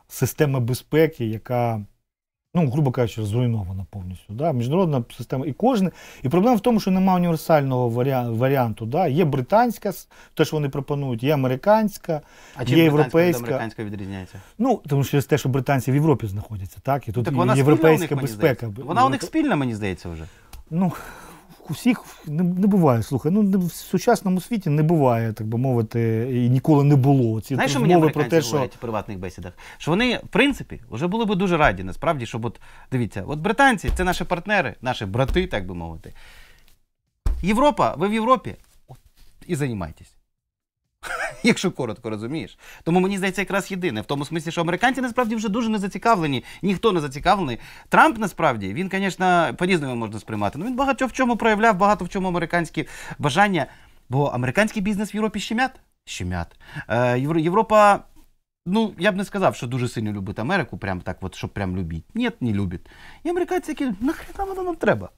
система безпеки, яка ну, грубо кажучи, зруйнована повністю. Да? Міжнародна система і кожен. І проблема в тому, що немає універсального варіанту. Да? Є британська, те, що вони пропонують, є американська, а є європейська. від американська відрізняється? Ну, тому що те, що британці в Європі знаходяться, так? І тут так вона європейська у безпека. Вона у ну, них спільна, мені здається, вже. Ну, Усіх не, не буває. Слухай, ну в сучасному світі не буває, так би мовити, і ніколи не було. Ці Знаєш, що мені про те, що говорять приватних бесідах, що вони, в принципі, вже були б дуже раді, насправді, щоб от дивіться, от британці це наші партнери, наші брати, так би мовити. Європа, ви в Європі от, і займайтесь. якщо коротко розумієш. Тому мені здається, якраз єдине в тому смислі, що американці насправді вже дуже не зацікавлені, ніхто не зацікавлений. Трамп насправді він, звісно, по-різному можна сприймати. Ну він багато в чому проявляв, багато в чому американські бажання. Бо американський бізнес в Європі щемят. Щемят. Е, Європа. Ну, я б не сказав, що дуже сильно любить Америку, прям так, от, щоб прям любіть. Ні, не любить. І американці які, нахрена воно нам треба?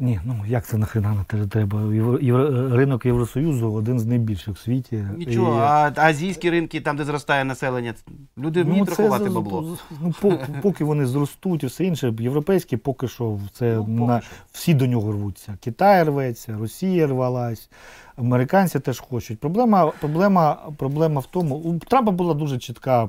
Ні, ну як це нахрена не треба? Євро, ринок Євросоюзу один з найбільших в світі. Нічого, І... а азійські ринки, там де зростає населення, люди ну, вміють ну, рахувати це, бабло. Ну поки вони зростуть, і все інше, європейські поки що це ну, поки на що. всі до нього рвуться. Китай рветься, Росія рвалась. Американці теж хочуть. Проблема проблема, проблема в тому, у Трампа була дуже чітка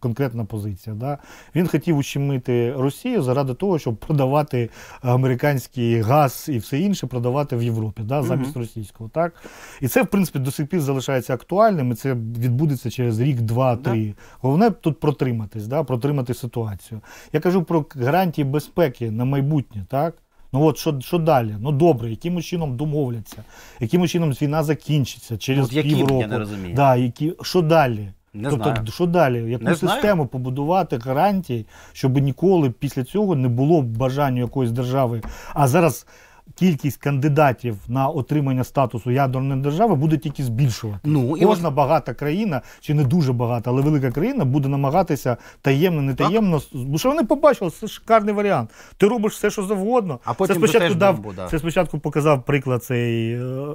конкретна позиція. Да? Він хотів ущемити Росію заради того, щоб продавати американський газ і все інше продавати в Європі да? замість угу. російського. Так? І це, в принципі, до сих пір залишається актуальним. і Це відбудеться через рік, два-три. Да. Головне тут протриматись, да? протримати ситуацію. Я кажу про гарантії безпеки на майбутнє. так? Ну от що що далі? Ну добре, яким чином домовляться, яким чином війна закінчиться через ну, от півроку. не розумію. Да, які що далі? Не тобто, знаю. що далі? Яку не систему знаю. побудувати гарантії, щоб ніколи після цього не було бажання якоїсь держави. А зараз кількість кандидатів на отримання статусу ядерної держави буде тільки збільшувати. Ну і кожна от... багата країна, чи не дуже багата, але велика країна буде намагатися таємно, не таємно, бо що вони побачили, це шикарний варіант. Ти робиш все, що завгодно. А потім це спочатку дав бомбу, да. це спочатку показав приклад цей е,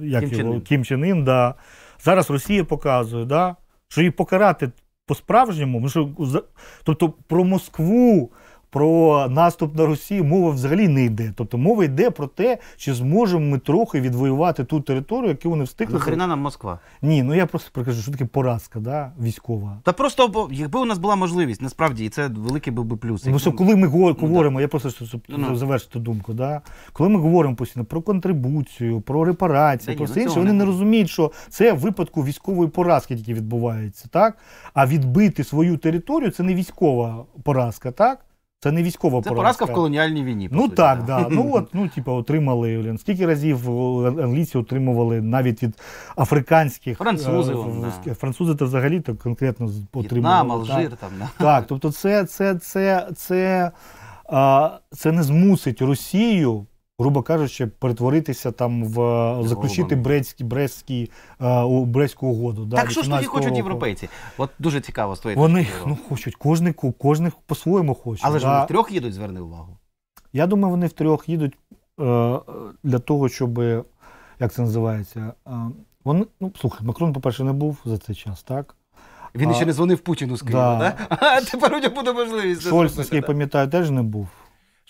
як Кім його Кім Чен Ін, да. Зараз Росія показує, да, що її покарати по-справжньому, що тобто про Москву про наступ на Росію мова взагалі не йде. Тобто мова йде про те, чи зможемо ми трохи відвоювати ту територію, яку вони встигли. Нахрена нам Москва? Ні, ну я просто прикажу, що таке поразка да, військова. Та просто бо якби у нас була можливість, насправді, і це великий був би плюс. Ну, що, коли ми говоримо, ну, я просто щоб ну, ну, завершити думку. Да? Коли ми говоримо постійно про контрибуцію, про репарації, про все ну, інше, вони не, не розуміють, що це в випадку військової поразки тільки відбувається, так? А відбити свою територію це не військова поразка, так? Це не військова це поразка. Це поразка в колоніальній війні. По ну суті, так, да. ну от ну типу, отримали блін, скільки разів англійці отримували навіть від африканських французи, е, да. французи та взагалі то конкретно отримали. В'єтнам, Алжир так. там да. так. Тобто, це це, це, це, це, а, це не змусить Росію грубо кажучи, перетворитися там в е, заключити Брестські Брестські е, Брестську угоду. Так да, що ж тоді хочуть європейці? От дуже цікаво стоїть. Вони ну хочуть кожний кожних по-своєму хоче. Але да. ж вони втрьох їдуть, зверни увагу. Я думаю, вони в трьох їдуть е, для того, щоб як це називається, е, вони ну слухай, Макрон, по-перше, не був за цей час, так. Він а, ще не дзвонив Путіну з Києва, да. да? а тепер у нього буде можливість. Шольц, я пам'ятаю, теж не був.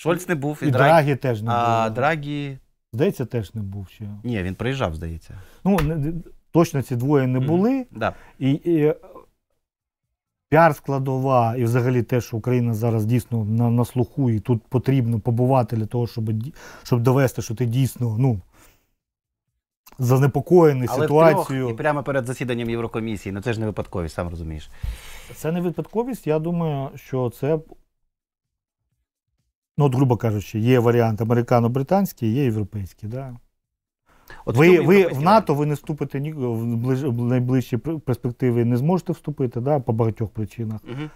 Шольц не був. І, і Драгі, Драгі теж не був. А Драгі. Здається, теж не був ще. Ні, він приїжджав, здається. Ну, точно ці двоє не були. Mm, да. І, і піар складова, і взагалі те, що Україна зараз дійсно на на слуху, і тут потрібно побувати для того, щоб щоб довести, що ти дійсно ну, занепокоєний Але ситуацією. І прямо перед засіданням Єврокомісії. Ну це ж не випадковість, сам розумієш. Це не випадковість. Я думаю, що це ну от, грубо кажучи, є варіант американо-британський, є європейський. Да? От Ви ви в НАТО ви не вступите ні в найближчі перспективи не зможете вступити да, по багатьох причинах. Угу.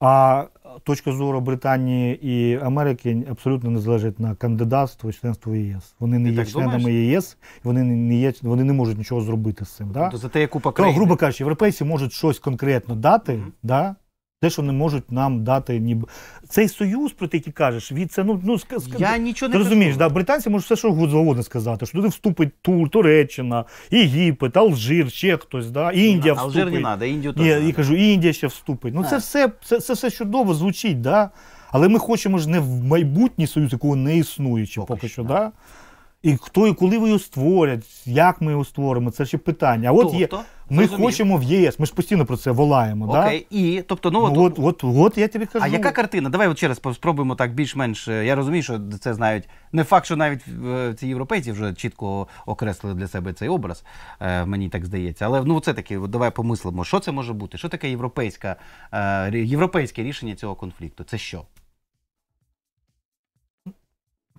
А точка зору Британії і Америки абсолютно не залежить на кандидатство членство ЄС. Вони не Ти є членами думаєш? ЄС, вони не є, вони не можуть нічого зробити з цим. Да? То тобто за те, яку ну, грубо кажучи, європейці можуть щось конкретно дати. Угу. Да? Те, що не можуть нам дати, ніби цей союз, про який кажеш, від це ну ну ск... Я нічого не розумієш. Да, британці можуть все, що завгодно сказати, що туди вступить Тур, Туреччина, Єгипет, Алжир, ще хтось, да, ну, Індія вступить. Алжир не треба, Індію теж. Ні, і кажу, Індія ще вступить. Ну а. це все це, це все чудово звучить, да. Але ми хочемо ж не в майбутній союз, якого не існує, чи поки, поки що, Да? І хто і коли ви його створять, як ми його створимо, це ще питання. А от Тобто? є. Ми хочемо в ЄС. Ми ж постійно про це волаємо. Окей, да? і тобто, ну, ну от, от, от я тобі кажу. А яка картина? Давай от ще раз спробуємо так більш-менш. Е, я розумію, що це знають. Не факт, що навіть е, ці європейці вже чітко окреслили для себе цей образ. Е, мені так здається. Але ну це таки, давай помислимо, що це може бути? Що таке європейська європейське рішення цього конфлікту? Це що?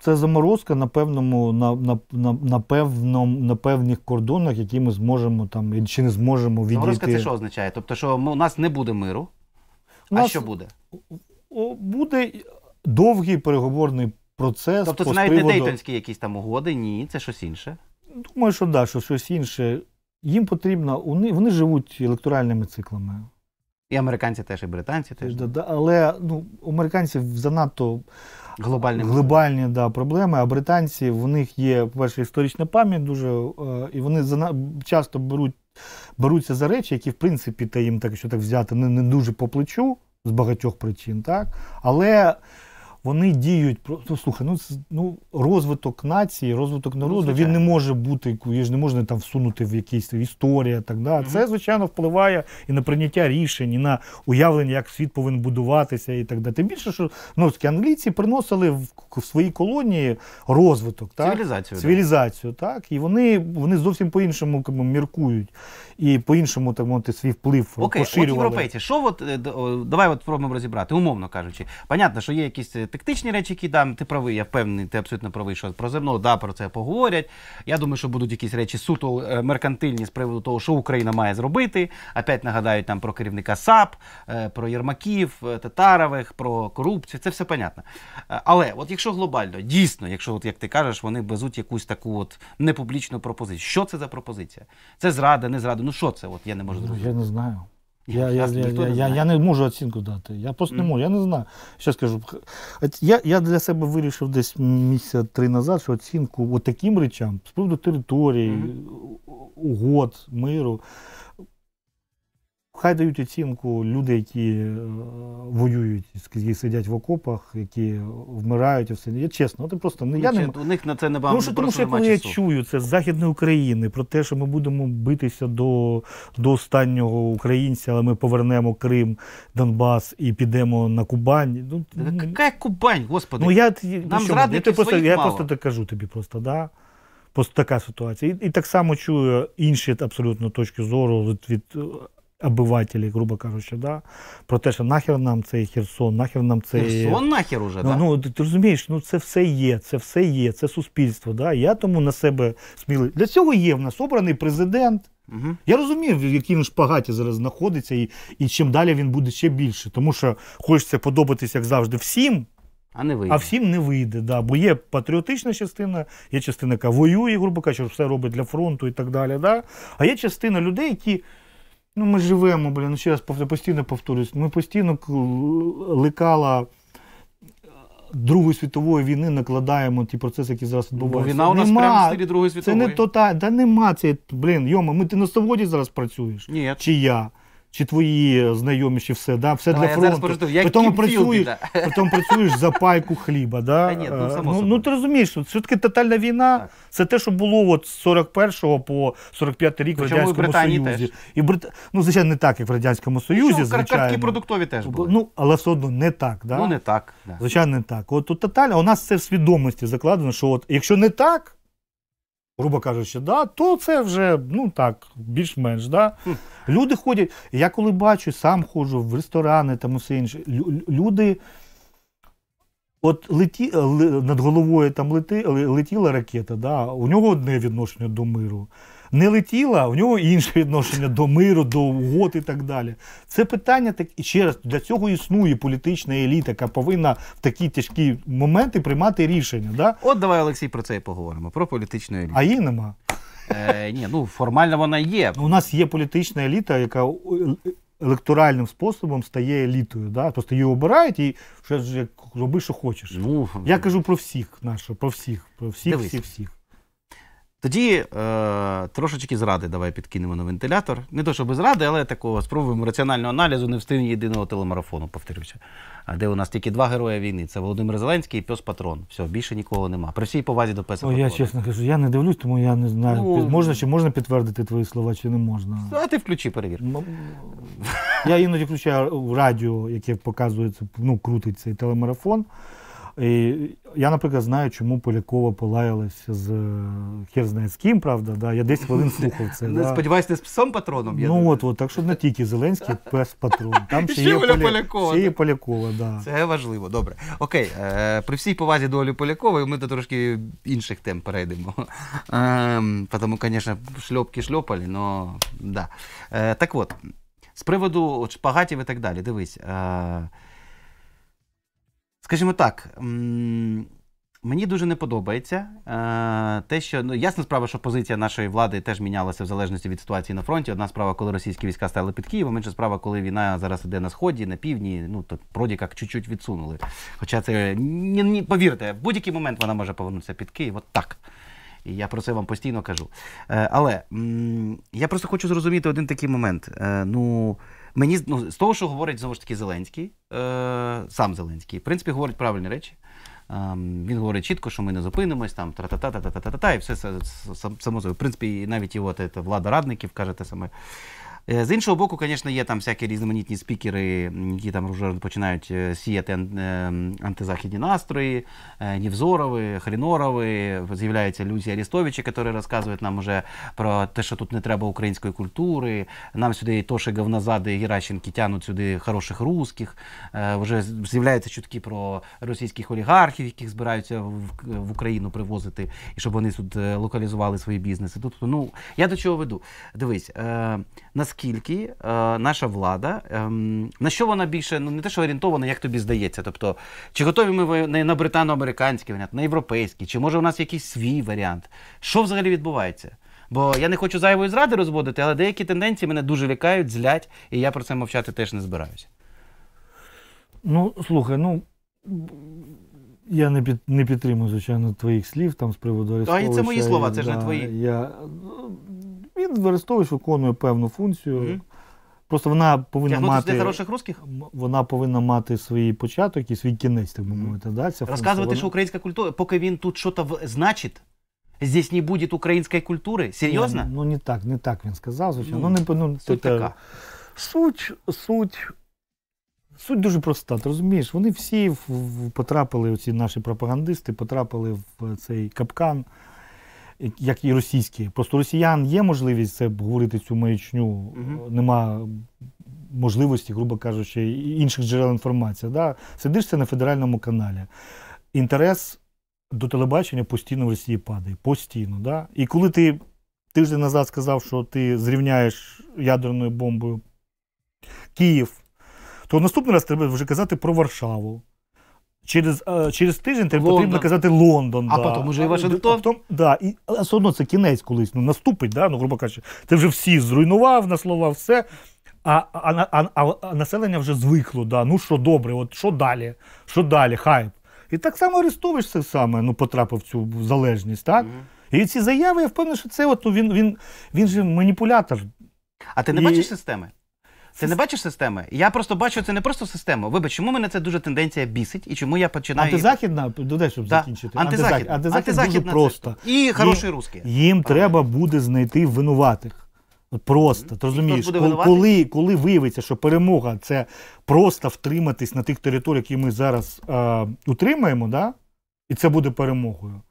Це заморозка на певному, на на, на, на, певному, на певних кордонах, які ми зможемо там чи не зможемо відійти. Заморозка це що означає? Тобто, що у нас не буде миру. У нас а що буде? Буде довгий переговорний процес. Тобто це навіть приводу... не Дейтонські якісь там угоди, ні, це щось інше. Думаю, що да, що щось інше. Їм потрібно, вони вони живуть електоральними циклами. І американці теж, і британці теж. Але ну, американців занадто глобальні глобальні да, проблеми. А британці в них є перша історична пам'ять, дуже е, і вони зана... часто беруть беруться за речі, які в принципі та їм так, що так взяти, не, не дуже по плечу з багатьох причин, так але вони діють ну, слухай, ну ну розвиток нації, розвиток ну, народу ну, він не може бути її ж не можна там всунути в якісь історія. Так да, mm це звичайно впливає і на прийняття рішень, і на уявлення, як світ повинен будуватися, і так далі. Тим більше, що норські англійці приносили в, в свої колонії розвиток, так цивілізацію, цивілізацію, да. так і вони вони зовсім по іншому міркують і по іншому так мовити, свій вплив Окей, поширювали. от європейці. Що от е, давай от спробуємо розібрати, умовно кажучи, понятно, що є якісь е, тактичні речі, які дам. Ти правий, я впевнений, ти абсолютно правий, що про зерно да, про це поговорять. Я думаю, що будуть якісь речі суто е, меркантильні з приводу того, що Україна має зробити. Опять нагадають там про керівника САП, е, про Єрмаків, е, Татарових, про корупцію. Це все понятно. Але от якщо глобально, дійсно, якщо, от як ти кажеш, вони везуть якусь таку от непублічну пропозицію. Що це за пропозиція? Це зрада, не зрада. Ну що це? От я не можу ну, зрозуміти. я не знаю. Ну, я я, я, я, я, я не можу оцінку дати. Я просто не можу, я не знаю. Що скажу. Я я для себе вирішив десь місяця три назад, що оцінку от таким речам з приводу території, угод, миру. Хай дають оцінку люди, які е, воюють, які сидять в окопах, які е, вмирають і все. Я чесно, ну, ти просто ну, не я не у них на це не бам, ну, що, Тому що коли я чую це з Західної України про те, що ми будемо битися до до останнього українця, але ми повернемо Крим, Донбас і підемо на Кубань. Ну, Яка Кубань, господи? Ну я Нам що, я, ти просто, я просто докажу тобі просто, да? Просто така ситуація. І, і так само чую інші абсолютно точки зору від. від обивателі, грубо кажучи, да? про те, що нахер нам цей Херсон, нахер нам цей. Херсон нахер уже, ну, да? Ну, ти розумієш, ну це все є, це все є, це суспільство. Да? Я тому на себе смілий. Для цього є в нас обраний президент. Угу. Я розумів, в якій він шпагаті зараз знаходиться, і і чим далі він буде ще більше. Тому що хочеться подобатись, як завжди, всім. А не вийде. А всім не вийде, да. бо є патріотична частина, є частина, яка воює, грубо кажучи, все робить для фронту і так далі. Да? А є частина людей, які Ну, ми живемо, блін, ще раз постійно повторюсь. Ми постійно лекала е, Другої світової війни накладаємо ті процеси, які зараз відбуваються. Бо Війна у нас нема, прямо в стилі Другої світової. Це не то та да нема це, блін, йома, ми ти на заводі зараз працюєш? Ні. Чи я? чи твої е, знайомі, чи все, да? все для фронту. Я зараз працюєш, да. працюєш за пайку хліба. Да? Та ні, ну, е, само ну, ну ти розумієш, що все-таки тотальна війна так. це те, що було от з 41-го по 45 рік Причому в Радянському і Союзі. Теж. І Брит... Ну, звичайно, не так, як в Радянському ну, Союзі. Ну, звичайно. Картки продуктові теж були. Ну, але все одно не так. Да? Ну, не так. Да. Звичайно, не так. От, от тотально, у нас це в свідомості закладено, що от, якщо не так, грубо кажучи, да, то це вже ну так, більш-менш. Да. Люди ходять. Я коли бачу, сам ходжу в ресторани там усе інше. Люди. От леті, над головою там летіла ракета, да, у нього одне відношення до миру не летіла, у нього інше відношення до миру, до угод і так далі. Це питання так і ще раз для цього існує політична еліта, яка повинна в такі тяжкі моменти приймати рішення. Да? От давай, Олексій, про це і поговоримо. Про політичну еліту. А її нема. Е, Ні, ну формально вона є. Ну, у нас є політична еліта, яка е, електоральним способом стає елітою. Да? Просто її обирають і вже роби, що хочеш. Ну, Я кажу про всіх, наших, про всіх, про всіх, всіх, всіх. Тоді е, трошечки зради давай підкинемо на вентилятор. Не то щоб зради, але такого спробуємо раціонального аналізу, не встигне єдиного телемарафону, повторюся. Де у нас тільки два герої війни: це Володимир Зеленський і пес Патрон. Все, більше нікого нема. При всій повазі до песа О, Я чесно кажу, я не дивлюсь, тому я не знаю, ну, можна чи можна підтвердити твої слова, чи не можна. Ну, а ти включи, перевір. Ну, я іноді включаю радіо, яке показується, ну, крутить цей телемарафон. І Я, наприклад, знаю, чому Полякова полаялася з е, хер знає з ким, правда. Да? Я 10 хвилин слухав це. Не да. Сподіваюся, не з псом патроном. Я Ну от, от, так що не тільки Зеленський пес патрон. Там ще є Поля... Полякова. Ще є Полякова, да. Це важливо, добре. Окей, е, при всій повазі до Олі Полякової ми до трошки інших тем перейдемо. Е, тому, звісно, шльопки шльопали, але да. Е, так от, з приводу шпагатів і так далі, дивись. Е, Скажімо так, мені дуже не подобається е, те, що ну ясна справа, що позиція нашої влади теж мінялася в залежності від ситуації на фронті. Одна справа, коли російські війська стали під Києвом, інша справа, коли війна зараз іде на сході, на півдні. Ну то продікак чуть-чуть відсунули. Хоча це ні, ні, повірте, в будь-який момент вона може повернутися під Київ. От так. І я про це вам постійно кажу. Е, але я просто хочу зрозуміти один такий момент. Е, ну. Мені ну, з того, що говорить знову ж таки Зеленський, е, сам Зеленський, в принципі, говорить правильні речі. Е, він говорить чітко, що ми не зупинимось, там тра та та та та та та та і все само. В принципі, навіть його та, та влада радників каже те саме. Е, з іншого боку, звісно, є там всякі різноманітні спікери, які там вже починають е, сіяти е, антизахідні настрої, Нівзорови, Хрінорови. з'являються Люзі Арістовичі, які розказують нам уже про те, що тут не треба української культури. Нам сюди і Тоши Говназади, і Геращенки тянуть сюди хороших русських. Вже з'являються чутки про російських олігархів, яких збираються в Україну привозити, і щоб вони тут локалізували свої бізнеси. Тут ну я до чого веду. Дивись, наскільки наскільки е, наша влада ем, на що вона більше ну не те, що орієнтована, як тобі здається. Тобто, чи готові ми не на британо-американський варіант, на європейський, чи може у нас якийсь свій варіант? Що взагалі відбувається? Бо я не хочу зайвої зради розводити, але деякі тенденції мене дуже лякають, злять, і я про це мовчати теж не збираюся. Ну, слухай, ну. Я не під не підтримую, звичайно, твоїх слів там з приводу Арестовича. А і це мої слова, це ж не твої. Я він використовуєш, виконує певну функцію. Mm -hmm. Просто вона повинна мати для хороших русських? Вона повинна мати свій початок і свій кінець, так би мовити. Mm -hmm. да, ця Розказувати, вона... що українська культура, поки він тут щось значить, здесь не буде української культури. Серйозно? Ну, ну не так, не так він сказав, звичайно. Mm Ну, не ну, суть тобто, така. Суть, суть. Суть дуже проста, ти розумієш, вони всі в, в, потрапили, оці наші пропагандисти, потрапили в цей капкан як і російські. Просто росіян є можливість це говорити цю маячню, угу. нема можливості, грубо кажучи, інших джерел інформації. Да? Сидиш на федеральному каналі. Інтерес до телебачення постійно в Росії падає. Постійно. Да? І коли ти тиждень назад сказав, що ти зрівняєш ядерною бомбою Київ, то наступний раз треба вже казати про Варшаву. Через е, через тиждень тобі потрібно казати Лондон. А да. потім уже і Вашингтон. А да. і, все одно це кінець колись. Ну, наступить, да? ну, грубо кажучи, ти вже всі зруйнував, насловав все. А а, а, а, а населення вже звикло. Да? Ну що добре, от що далі? Що далі? Хайп. І так само Арестович все саме ну, потрапив в цю залежність. так? Mm. І ці заяви, я впевнений, що це от, ну, він він, він же маніпулятор. А ти не і... бачиш системи? Ти не бачиш системи? Я просто бачу це не просто система. Вибач, чому мене це дуже тенденція бісить і чому я починаю. Антизахідна, додай, щоб да. закінчити. Антизахідна. Антизахідна, Антизахідна дуже просто. І хороші русські. Їм Правильно. треба буде знайти винуватих. Просто ти розумієш, коли коли виявиться, що перемога це просто втриматись на тих територіях, які ми зараз е, утримаємо, да? і це буде перемогою.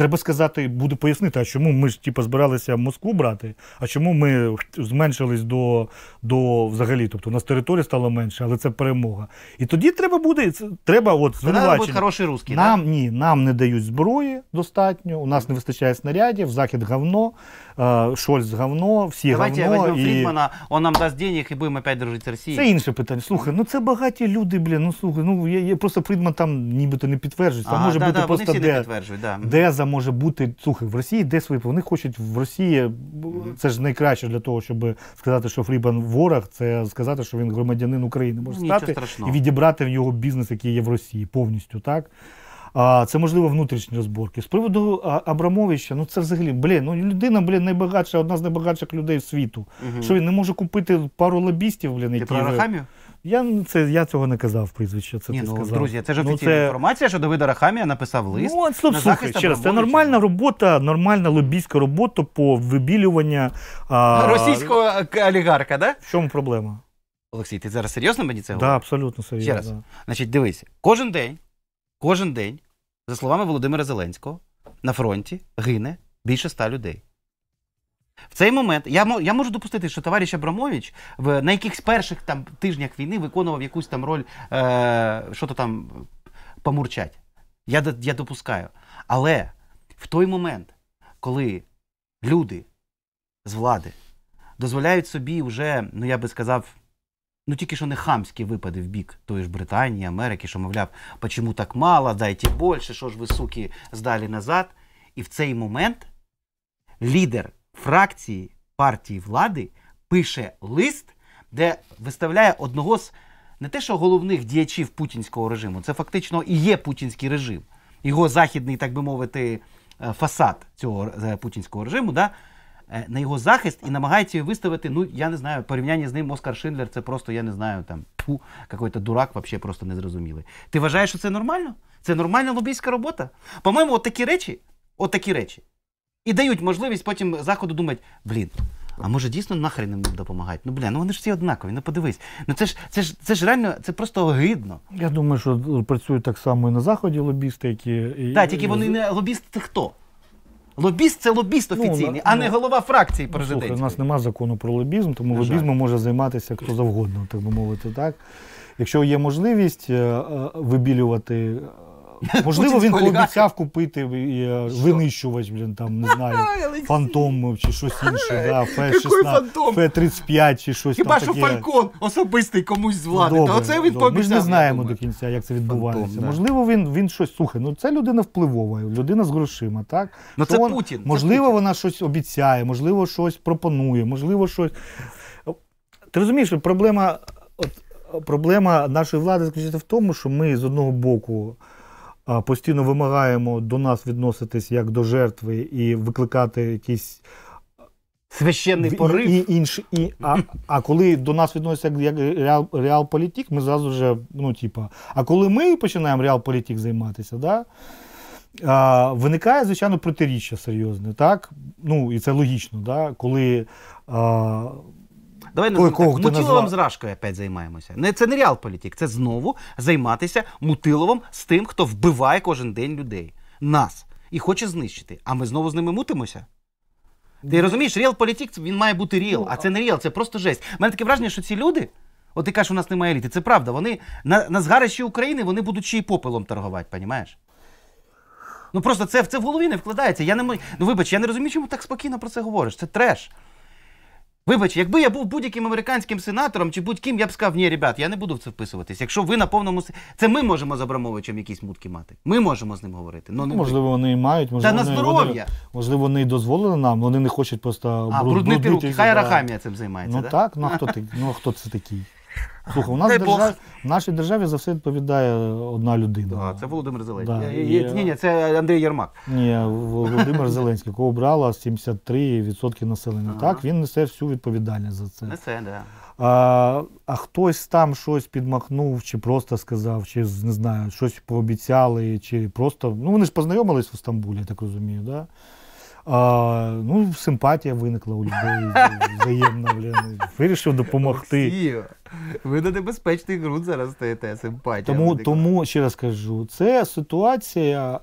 Треба сказати, буду пояснити, а чому ми ж типу, збиралися Москву брати, а чому ми зменшились до до взагалі, тобто у нас території стало менше, але це перемога. І тоді треба буде треба от звинувачення. хороший русський, Нам да? ні, нам не дають зброї достатньо, у нас не вистачає снарядів, захід говно, е, Шольц говно, всі Давайте говно. Давайте і... Фрідмана, он нам дасть денег і будемо опять дружити з Росією. Це інше питання. Слухай, ну це багаті люди, блін, ну слухай, ну я, я просто Фрідман там нібито не підтверджується, а може да, бути да, просто де, підтверджують, де за може бути слухай, в Росії де свої вони хочуть в Росії. Це ж найкраще для того, щоб сказати, що Фрібан ворог, це сказати, що він громадянин України може Нічого стати страшного. і відібрати в його бізнес, який є в Росії, повністю так. А це можливо внутрішні розборки. З приводу Абрамовича, ну це взагалі блін, ну людина, блін, найбагатша, одна з найбагатших людей світу. Угу. Що він не може купити пару лобістів, блін, які... Ти про Рахамію? Я ну, це я цього не казав, прізвище це Ні, ти ну, сказав. Друзі, це ж ну, офіційна ну, це... інформація, що Давида Рахамія написав ну, лист. Ну, слух, на слухай, ще це нормальна робота, нормальна лобійська робота по вибілювання а... російського олігарха, да? В чому проблема? Олексій, ти зараз серйозно мені це говориш? да, абсолютно серйозно. Ще раз. Да. Значить, дивись, кожен день, кожен день, за словами Володимира Зеленського, на фронті гине більше ста людей. В цей момент я я можу допустити, що товариш Абрамович в на якихось перших там тижнях війни виконував якусь там роль, е, що то там помурчать. Я, Я допускаю. Але в той момент, коли люди з влади дозволяють собі вже, ну я би сказав, ну тільки що не хамські випади в бік тої ж Британії, Америки, що, мовляв, почому так мало, дайте більше, що ж ви суки здалі назад. І в цей момент лідер фракції партії влади пише лист, де виставляє одного з не те, що головних діячів путінського режиму, це фактично і є путінський режим, його західний, так би мовити, е, фасад цього е, путінського режиму. да, е, на його захист і намагається виставити. Ну, я не знаю, порівняння з ним Оскар Шиндлер це просто, я не знаю, там фу, какой-то дурак, взагалі просто незрозумілий. Ти вважаєш, що це нормально? Це нормальна лобійська робота. По-моєму, от такі речі, от такі речі і дають можливість потім заходу думати, блін. А може дійсно нахрен їм допомагати? Ну бля, ну вони ж всі однакові, ну подивись. Ну це ж це ж це ж реально, це просто огидно. Я думаю, що е, працюють так само і на заході лобісти, які Так, тільки вони не лобісти хто? Лобіст це лобіст ну, офіційний, ну, а ну, не голова фракції ну, президентської. Слухай, У нас немає закону про лобізм, тому лобізмом може займатися хто завгодно, так би мовити, так. Якщо є можливість е, е, вибілювати Можливо, він пообіцяв купити е, винищувач, блін, там, не знаю, фантом чи щось інше. да, Ф-16, Ф-35 чи щось Хіба там що фалькон особистий комусь з влади. Добре, Та оце він добре. Ми ж не знаємо до кінця, як це відбувається. Фантом, Можливо, він він щось слухай, ну це людина впливова, людина з грошима, так? Ну це он, Путін. Можливо, це Путін. вона щось обіцяє, можливо, щось пропонує, можливо, щось. Ти розумієш, проблема. Проблема нашої влади заключається в тому, що ми з одного боку постійно вимагаємо до нас відноситись як до жертви і викликати якийсь Священний порив. І, інші, і, А а коли до нас відносяться як реал, реалполітік, ми зразу вже, ну, типа, а коли ми починаємо реал реалполітік займатися, да, а, виникає, звичайно, протиріччя серйозне. так? Ну, І це логічно, да? коли а, Давай Ой, так, Мутиловим з Рашкою опять займаємося. Не це не реал-політик, це знову займатися мутиловом з тим, хто вбиває кожен день людей, нас і хоче знищити. А ми знову з ними мутимося. Ти ну, розумієш, реал-політик він має бути ну, ріал, а це не ріал, це просто жесть. У мене таке враження, що ці люди, от ти кажеш, у нас немає еліти, це правда. Вони на на згарищі України вони будуть ще й попелом торгувати, понімаєш? Ну просто це це в голові не вкладається. Я не Ну вибач, я не розумію, чому так спокійно про це говориш. Це треш. Вибач, якби я був будь-яким американським сенатором чи будь-ким, я б сказав, ні, ребят, я не буду в це вписуватись. Якщо ви на повному с- це ми можемо з Абрамовичем якісь мутки мати. Ми можемо з ним говорити. Ну, не ви. можливо, вони і мають, можливо, на здоров'я! Вони, можливо, вони і дозволили нам, вони не хочуть просто а, бруд- бруднити руки. Хай Рахамія Арахамія цим займається. Ну да? так, ну а хто ти? Ну а хто це такий? Слухай, у нас Дай держав... в нашій державі за все відповідає одна людина. А, це Володимир Зеленський. Да, і- Ні, ні, це Андрій Єрмак. Ні, Володимир Зеленський, кого обрала 73% населення. Ага. Так, він несе всю відповідальність за це. Не це, да. А, а хтось там щось підмахнув, чи просто сказав, чи не знаю, щось пообіцяли, чи просто. Ну вони ж познайомились в Стамбулі, я так розумію, да? А, Ну, симпатія виникла у людей взаємно. блін. Вирішив допомогти. Олексію, Ви на небезпечний ґрунт зараз стоїте. Симпатія. Тому, тому ще раз кажу, це ситуація.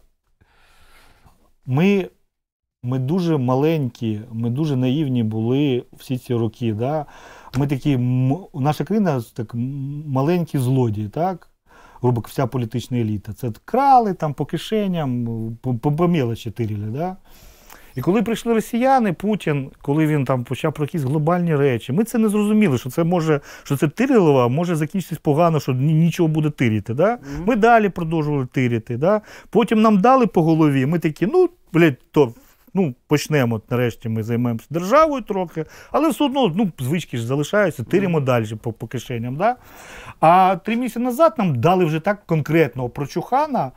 Ми ми дуже маленькі, ми дуже наївні були всі ці роки. Да? Ми такі, Наша країна так маленькі злодії, так? грубо вся політична еліта. Це крали там по кишеням, по, по, по мелочі тиріли. Да? І коли прийшли росіяни, Путін, коли він там почав про якісь глобальні речі, ми це не зрозуміли, що це може, що це тирилова, може закінчитись погано, що нічого буде тиріти. Да? Mm-hmm. Ми далі продовжували тиріти. Да? Потім нам дали по голові, ми такі, ну, блядь, то. Ну, почнемо нарешті, ми займемося державою трохи, але все одно ну, звички ж залишаються, тиримо mm. далі по по кишеням. Да? А три місяці назад нам дали вже так конкретно про Чухана,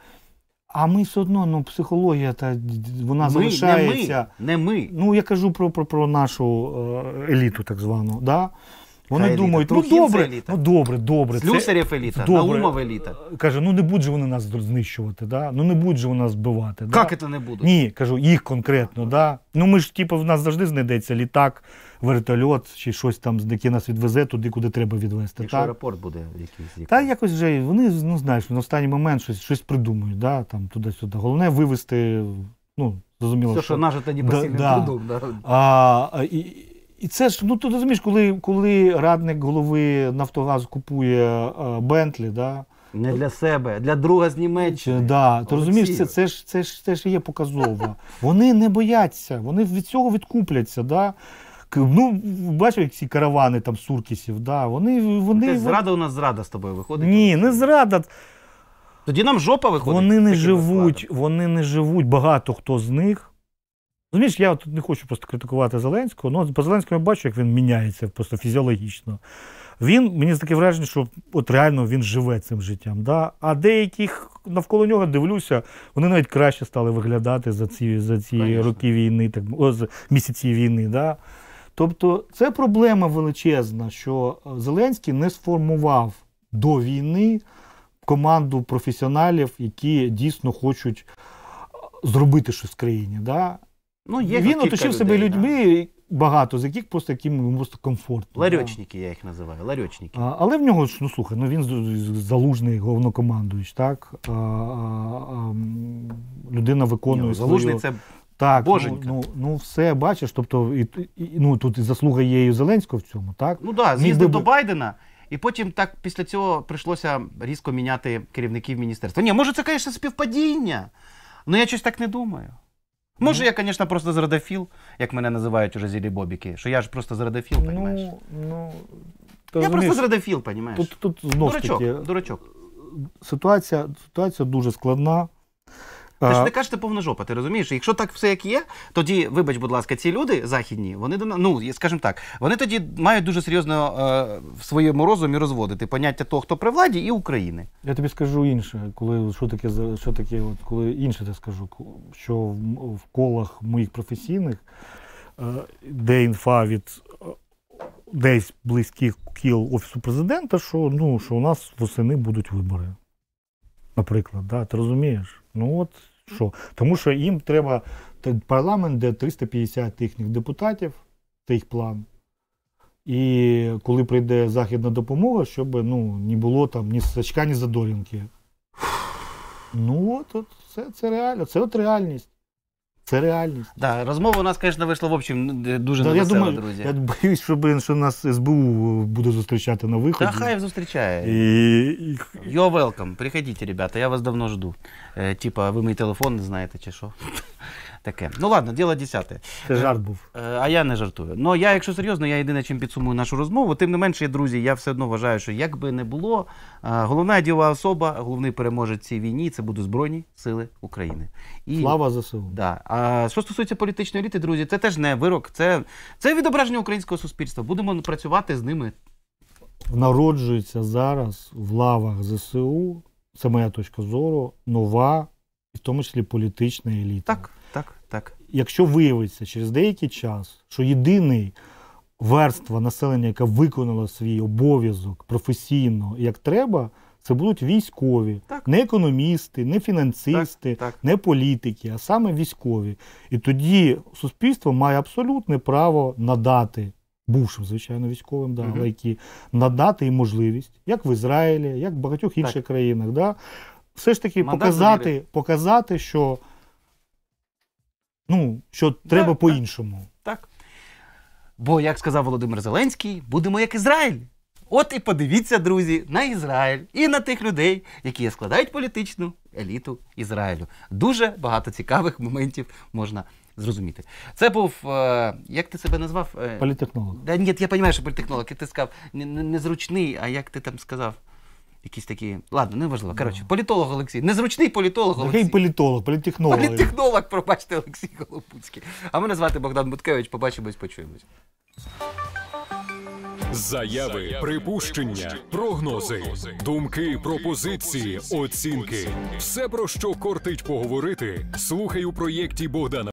а ми все одно, ну, психологія та вона ми, залишається. Не ми. не ми. Ну, я кажу про про, про нашу е, еліту, так звану. Да? Вони еліта. думають, ну, ну добре, ну добре, добре. Слюсарів еліта, добре. Наумов еліта. Е, Каже, ну не будуть же вони нас знищувати, да? ну не будуть же вони нас вбивати. Як да? це не будуть? Ні, кажу, їх конкретно, да. Ну ми ж, типу, в нас завжди знайдеться літак вертольот чи щось там, яке нас відвезе туди, куди треба відвезти. Якщо так? аеропорт буде якийсь. Та якось вже вони ну знаєш, на останній момент щось щось придумують, да, там туди-сюди. Головне вивезти, ну зрозуміло. Все, що, що наше да, і, це ж, ну ти розумієш, коли коли радник голови Нафтогаз купує е, Бентлі, да, не для себе, для друга з Німеччини. Да, Ти розумієш, це це, ж це ж це ж є показово. Вони не бояться, вони від цього відкупляться. Да? ну, бачив, як ці каравани там суркісів, да, вони. вони Ти зрада у нас зрада з тобою виходить? Ні, не зрада. Тоді нам жопа виходить. Вони не живуть, складом. вони не живуть, багато хто з них. Розумієш, я тут не хочу просто критикувати Зеленського, але ну, по Зеленському я бачу, як він міняється просто фізіологічно. Він, мені таке враження, що от реально він живе цим життям. Да? А деяких навколо нього дивлюся, вони навіть краще стали виглядати за ці за ці роки війни, так о, місяці війни. Да? Тобто це проблема величезна, що е, Зеленський не сформував до війни команду професіоналів, які дійсно хочуть е, зробити щось в країні. Да? Ну, є Він оточив себе людей, людьми. Багато з яких просто яким просто комфортно. Ларьочники, да. я їх називаю. ларьочники. А, Але в нього ж, ну слухай, ну він залужний головнокомандуючий, так? А, а, Людина виконує. Ні, ну, залужний свою... це так, ну, Боженька. ну ну, ну все бачиш. Тобто, і, і ну тут і заслуга є і Зеленського в цьому, так? Ну так, да, з'їздив би... до Байдена, і потім так після цього прийшлося різко міняти керівників міністерства. Ні, може, це, звісно, співпадіння. Ну я щось так не думаю. Може, ну. я, звісно, просто зрадофіл, як мене називають уже зілі Бобіки, що я ж просто зрадофіл, ну, понімаєш? Ну, ну, я розумієш, просто зрадофіл, понімаєш? Тут, тут знов дурачок, таки, дурачок. Ситуація, ситуація дуже складна. Ти ж не кажеш, ти повна жопа, ти розумієш? Якщо так все як є, тоді, вибач, будь ласка, ці люди західні, вони до ну, скажімо так, вони тоді мають дуже серйозно е, в своєму розумі розводити поняття того, хто при владі, і України. Я тобі скажу інше, коли що таке що таке, от коли інше ти скажу, що в, в колах моїх професійних, е, де інфа від. Е, десь близьких кіл Офісу президента, що ну, що у нас восени будуть вибори, наприклад. да, Ти розумієш? Ну от що? Тому що їм треба парламент, де 350 їхніх депутатів, це їх план. І коли прийде західна допомога, щоб ну, не було там ні сачка, ні задолінки. Ну от, от це це реально, це от реальність. Це реальність. Да, розмова у нас, звісно, вийшла в общем дуже да, невесела, друзі. Я боюсь, що блин, що нас СБУ буде зустрічати на виході. Та хай зустрічає. І... You're welcome. Приходіть, ребята, я вас давно жду. Е, типа, ви мій телефон не знаєте чи що таке. Ну ладно, діло десяте. Це е, жарт був. Е, а я не жартую. Ну я, якщо серйозно, я єдине чим підсумую нашу розмову. Тим не менше, друзі, я все одно вважаю, що як би не було, е, головна діла особа, головний переможець цій війні це будуть Збройні Сили України. І, Слава ЗСУ. Да. А що стосується політичної еліти, друзі, це теж не вирок, це, це відображення українського суспільства. Будемо працювати з ними. Народжується зараз в лавах ЗСУ, це моя точка зору, нова, і в тому числі політична еліта. Так. Так, так. Якщо виявиться через деякий час, що єдиний верства населення, яке виконала свій обов'язок професійно як треба, це будуть військові, так. не економісти, не фінансисти, так, так. не політики, а саме військові. І тоді суспільство має абсолютне право надати. Бувшим, звичайно, військовим, да, uh але які надати їм можливість, як в Ізраїлі, як в багатьох інших так. країнах, да, все ж таки показати, показати, що Ну, що треба да, по-іншому. Так, Бо, як сказав Володимир Зеленський, будемо як Ізраїль. От і подивіться, друзі, на Ізраїль і на тих людей, які складають політичну еліту Ізраїлю. Дуже багато цікавих моментів можна зрозуміти. Це був е, як ти себе назвав? Е, політехнолог. Ні, я розумію, що політехнолог. ти сказав незручний, а як ти там сказав? якісь такі. Ладно, не важливо. Коротше, політолог Олексій. Незручний політолог Олексій. Який політолог, політехнолог політехнолог. пробачте, Олексій Голопуцький. А мене звати Богдан Буткевич. Побачимось, почуємось. Заяви, припущення, прогнози, думки, пропозиції, оцінки. Все, про що кортить поговорити, слухай у проєкті Богдана.